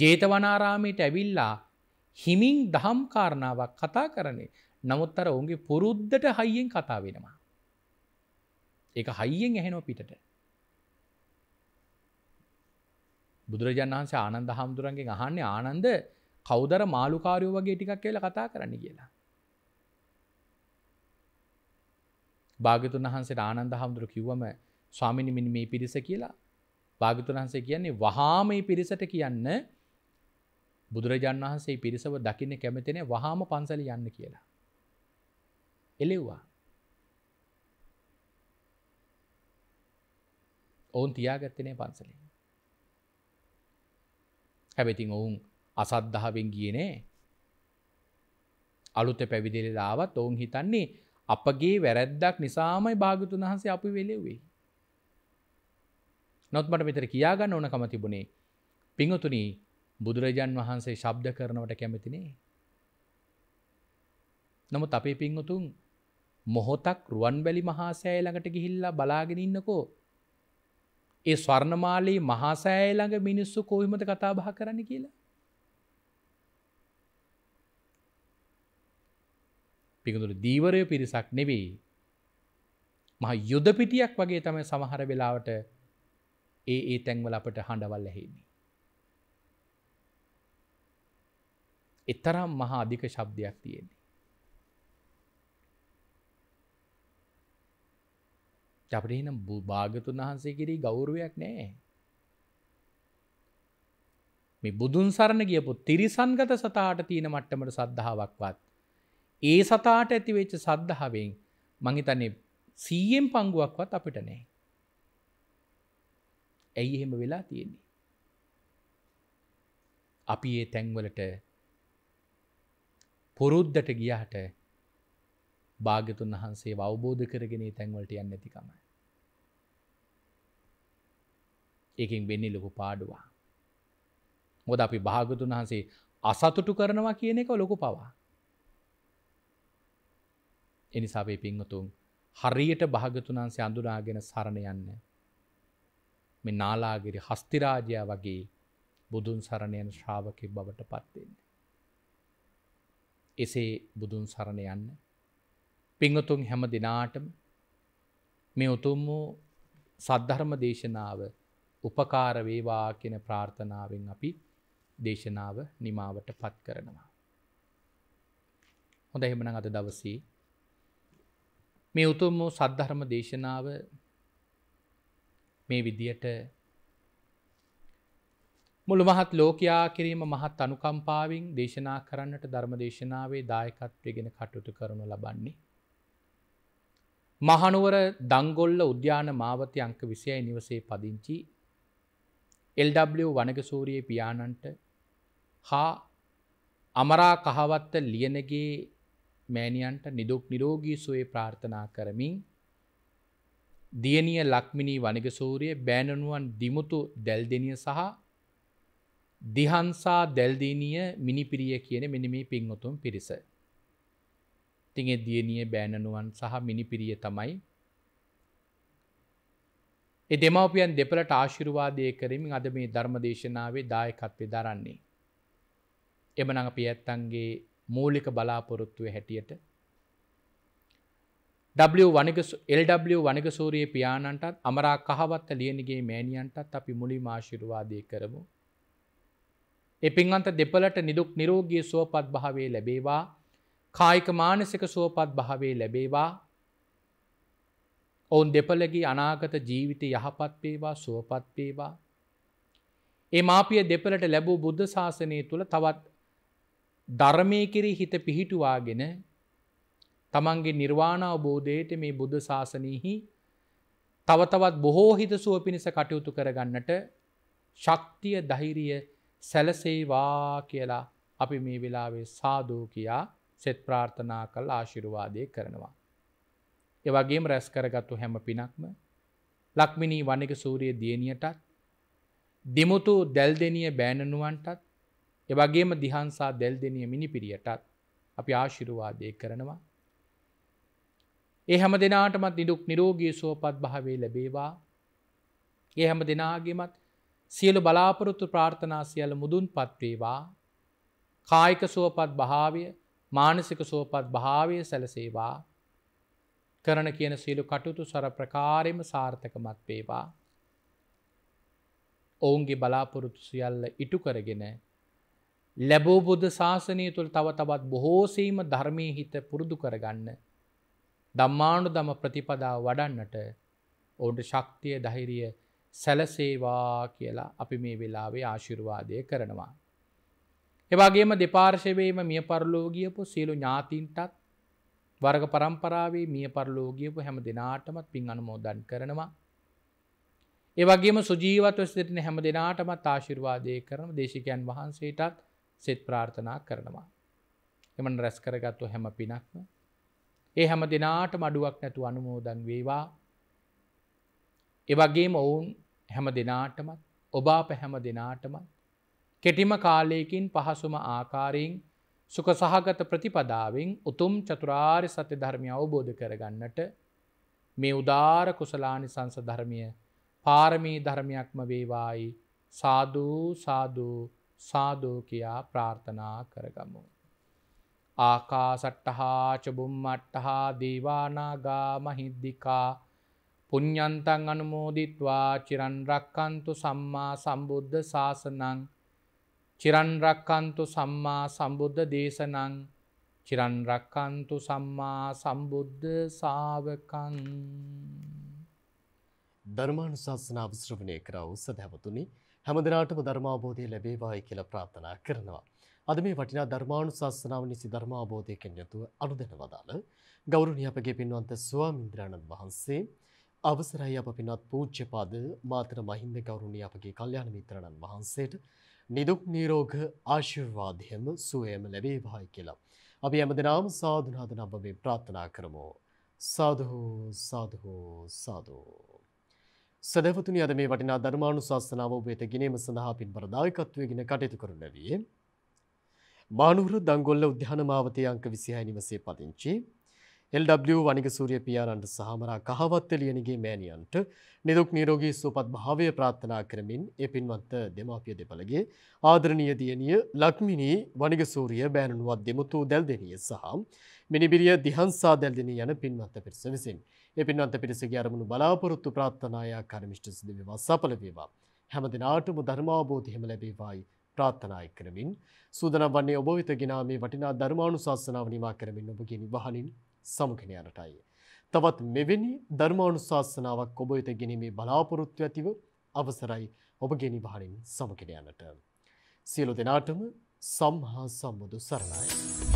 ජේතවනාරාමයට ඇවිල්ලා හිමින් දහම් කාරණාවක් කතා කරන්නේ නමුත් අර ඔුන්ගේ පුරුද්ධට හයියෙන් කතා වෙනවා. ඒ හයියෙන් ඇහෙනෝ පිටට. බුදුරජාන් වහන්සේ ආනන්ද හාමුදුරන්ගේ අහන්නේ ආනන්ද කෞදර මාළුකාරයෝ වගේ ටිකක් කියල කතා කරන්න කියලා. භාගතුන් වහන්සේ ආනන්ද හාමුදුර කිව්වම ස්වාමිනිමින් මේ පිරිස කියලා භාගතුන් වහන්සේ කියන්නේ වහාම පිරිසට කියන්න බුදුරජාන් වහන්සේ පිරිසව දකින්න කැමතින වහාම පන්සල යන්න කියලා. එලෙව්වා. ඔවුන් තියාගත්තනේ පන්සලින්. හැබැතින් ඔවුන් අසද්ධාවෙන් ගියනේ අලුත පැවිදිලලාවත් ඔවුන් හිතන්නේ අපගේ වැරැද්දක් නිසාමයි භාගතුන් වහන්සේ අපි වෙලෙවෙයි. නොත්මට මෙතර කියාගන්න ඕනකම තිබුණේ පිංහතුනී බුදුරජාන් වහන්සේ ශබ්ද කරනවට කැමතිනේ. නමුත් අපේ පිංහතුන් මොහොතක් රුවන් බැලි මහාසෑය ළඟට ගිහිල්ලා බලාගෙන ඉන්නකෝ. ඒ ස්වර්ණමාලී මහාසෑය ළඟ මිනිස්සු කොහමද කතා බහ කරන්න කියලා. පිකුඳුරු දීවරය පිරිසක් නෙවෙයි. මහ යුදපිටියක් වගේ තමයි සමහර වෙලාවට ඒ ඒ තැන්වල අපට හඬවල් ඇහෙන්නේ. එතරම් මහා අධික ශබ්දයක් තියෙන්නේ. අපට එනම් භාගතුන් වහන්සේ කිරී ගෞරුවයක් නෑ. මේ බුදුන් සරණ ගියපු තිරිසන්ගත සතාට තියෙන මට්ටමට සද්ධාවක්වත්. ඒ සතාට ඇතිවෙච්ච සද්ධාවෙන් මහිතන්නේ සීයෙන් පංගුවක්වත් අපිට නෑ. ඇයි එහෙම වෙලා තියෙන්නේ. අපි ඒ තැන්වලට පොරුද්දට ගියාට භාගතුන් වහන්සේ අවබෝධ කරගෙන තැන්වලට යන්න ඇතිකමයි. ඒකින් වෙන්නි ලොකු පාඩුවා. මොද අපි භාගතුන් වහන්සේ අසතුටු කරනවා කියන එක ලොකු පවා. එනිසාවේ පින්වතුන් හරියට භාගතුන් වහන්සේ අඳුනාගෙන සරණ යන්න මේ නාලාගිරි හස්තිරාජයා වගේ බුදුන් සරණයන ශ්‍රාවකය බවට පත්වෙන්න. එසේ බුදුන් සරණ යන්න පිංහතුන් හැම දෙනාටම මේ උතුම් වූ සද්ධර්ම දේශනාව උපකාර වේවා කියෙන ප්‍රාර්ථනාවෙන් අපි දේශනාව නිමාවට පත් කරනවා. හොඳ එහෙමන අද දවසී මේ උතුම් වූ සද්ධර්ම දේශනාව මේ විදියට මුළු මහත් ලෝකයා කිරීම මහත් අනුකම්පාවිං දේශනා කරන්නට ධර්ම දේශනාවේ දායකත්වයගෙන කටයුතු කරනු ලබන්නේ. මහනුවර දංගොල්ල උද්‍යාන මාවත අංක විසියයි නිවසේ පදිංචි එල්W වනගසූරයේ පියාණන්ට හා අමරා කහවත්ත ලියනගේ මෑණියන්ට නිදුක් නිරෝගී සුවේ ප්‍රාර්ථනා කරමින් දියනිය ලක්මිනී වනිගසූරිය බෑණනුවන් දිමුතු දැල්දනිය සහ දිහන්සා දැල්දීනිය මිනිපිරිය කියන මිනිමේ පින්වතුම් පිරිස. තිගේ දියනිය බෑණනුවන් සහ මිනිපිරිය තමයි. එ දෙමවපියන් දෙපලට ආශිරුවාදය කරමින් අද මේ ධර්මදේශනාවේ දායකත්වය දරන්නේ. එමනඟ පියැත්තන්ගේ මූලික බලාපොරොත්තුව හැටියට LW වනිකසූරයේ පියාණන්ටත් අමරා කහවත්ත ලියනගේ මෑණියන්ටත් අපි මුලි මාශිරවාදය කරමු. එපින්වන්ත දෙපලට නිදුක් නිරෝගී සුවපත් භාවේ ලැබේවා කායික මානසික සුවපත් භාවේ ලැබේවා ඔවුන් දෙපලගේ අනාගත ජීවිත යහපත් වේවා සුවපත් වේවා. ඒ මාපිය දෙපලට ලැබූ බුද්ධ ශාසනය තුළ තවත් ධර්මය කිරි හිත පිහිටුවාගෙන තමන්ගේ නිර්වාණ අවබෝධයට මේ බුද්ධ ශාසනයහි තවතවත් බොහෝ හිතසුව පිණිස කටයුතු කරගන්නට ශක්තිය දහිරිය සැලසේවා කියලා අපි මේ වෙලාවේ සාදෝ කියා සෙත් ප්‍රාර්ථනා කල් ආශිරුවාදය කරනවා. එවගේම රැස් කරගත්තු හැම පිනක්ම ලක්මිනී වනික සූරිය දියණියටත් දෙමුතු දැල් දෙනිය බෑණනුවන්ටත් එවගේම දිහන්සා දැල් දෙනිය මිනිපිරියටත් අපි ආශිරුවාදය කරනවා ඒ හැම දෙනාටමත් නිදුක් නිරෝගී සුවපත් භාවේ ලැබේවා. ඒ හැම දෙනාගේමත් සියලු බලාපොරොත්තු ප්‍රාර්ථනා සියල මුදුන් පත්වේවා. කායික සුවපත් භාවය මානසික සුවපත් භාවය සැලසේවා. කරන කියන සියලු කටුතු සර ප්‍රකාරයම සාර්ථකමත් වේවා. ඔවුන්ගේ බලාපොරොත්තු සියල්ල ඉටු කරගෙන ලැබෝ බුද්ධ ශාසනය තුළ තව තවත් බොහෝසීම ධර්මය හිත පුරුදු කරගන්න දම්මානු දම ප්‍රතිපදා වඩන්නට ඔවුන්ට ශක්තිය දහිරිය සැලසේවා කියලා අපි මේ වෙලාවේ ආශිර්වාදය කරනවා. එවාගේම දෙපාර්ශවේම මිය පරලෝගියපු සියලු ඥාතින්ටත් වර්ග පරම්පරාවේ මිය පරලෝගියපු හැම දෙනාටමත් පින් අනුමෝදන් කරනවා. ඒවගේම සුජීවත්ව සිටින හැම දෙනාටමත් ආශිර්වාදය කරන දේශකයන් වහන්සේටත් සෙත් ප්‍රාර්ථනා කරනවා. එමන් රැස් කරගත්තු හැම පිනක්ම ඒ හැම දෙනාට මඩුවක් නැතු අනුමෝදන් වේවා එවගේ මොවුන් හැම දෙනාටමත් ඔබා පැහැම දෙනාටමත් කෙටිම කාලයකින් පහසුම ආකාරයෙන් සුක සහගත ප්‍රතිපදාවෙන් උතුම් චතුරාර් සත්‍ය ධර්මය අවබෝධ කරගන්නට මේ උදාර කුසලානි සංස ධර්මය පාරමී ධර්මයක්ම වේවායි සාධූ සාධූ සාධෝ කියා ප්‍රාර්ථනා කරගමු. ආකාසට්ටහා චබුම්මට්ටහා දීවානාගා මහිද්දිකා පුඤ්ඥන්තන් අනුමෝදිත්වා චිරන්රක්කන්තු සම්මා සම්බුද්ධ ශාසනං චිරන්රක්කන්තු සම්මා සම්බුද්ධ දේශනං චිරන්රක්කන්තු සම්මා සම්බුද්ධ සාාවකන් ධර්මාණු ශාසනාව ශ්‍රවණය කරව සදැවතුනි හැමදිනාටම ධර්මාබෝධය ලැබේවායි කියල ප්‍රාථනා කරනවා. අද මේ වටිනා ධර්මාණු ශස්සනාව නිසි ධර්මාබෝධයකෙන් යුතුව අනුදැන වදාළ ගෞරුණිය අපගේ පින්වන්ත ස්වාමින්ද්‍රාණන් වහන්සේ අවසරයි අප පින්වත් පූජ්‍යපද මාතර මහින්ද ගෞරුණිය අපගේ කල්යාණ මිත්‍රණන් වහන්සේට නිදුක් නිරෝග ආශිර්වාදයම සුවයම ලැබේවායි කියලා. අපි හැමදෙනාම සාදු නාදනබ්බ මේ ප්‍රාර්ථනා කරමු. සාදු සාදු සාදු. සදවතුනි අද මේ වටිනා ධර්මානුශාසනාව ඔබ වෙත ගෙනීම සඳහා පින්බර දායකත්වයෙන් කටයුතු කරන ලැබියේ මානුවර දංගොල්ල උද්‍යාන මාවතේ අංක 26 නිවසේ පදිංචි LW වනිගසූරිය පියාණන්ට සහමරා කහවත්ත ලියනගේ මෑණියන්ට නිදුක් නිරෝගී සුවපත් භාවය ප්‍රාර්ථනා කරමින් ඒ පින්වත් දෙමාපිය දෙපළගේ ආදරණීය දියණිය ලක්මිනී වනිගසූරිය බෑණනුවත් දෙමුතු දැල්දෙනිය සහ මිනිබිරිය දිහන්සා දැල්දෙනිය යන පින්වත් පිරිස විසින් ඒ පින්වත් පිරිසගේ අරමුණු බලාපොරොත්තු ප්‍රාර්ථනාය කර්මිෂ්ඨ සිදුවීම සඵල වේවා හැම දිනාටම ධර්මාබෝධය හිම ලැබේවායි ප්‍රාත්ථනා කරමින් සූදානම් වන්නේ ඔබ වෙත ගෙනා මේ වටිනා ධර්මානුශාසනාව නිමා කරමින් ඔබගේ නිවහනින් සමුගෙන යනටයි. තවත් මෙවැනි ධර්මානුශාසනාවක් ඔබ වෙත ගෙනීමේ බලාපොරොත්තු ඇතිව අවසරයි ඔබගේ නිවහනින් සමුගෙන යනට. සියලු දෙනාටම සම්හා සම්බුදු සරණයි.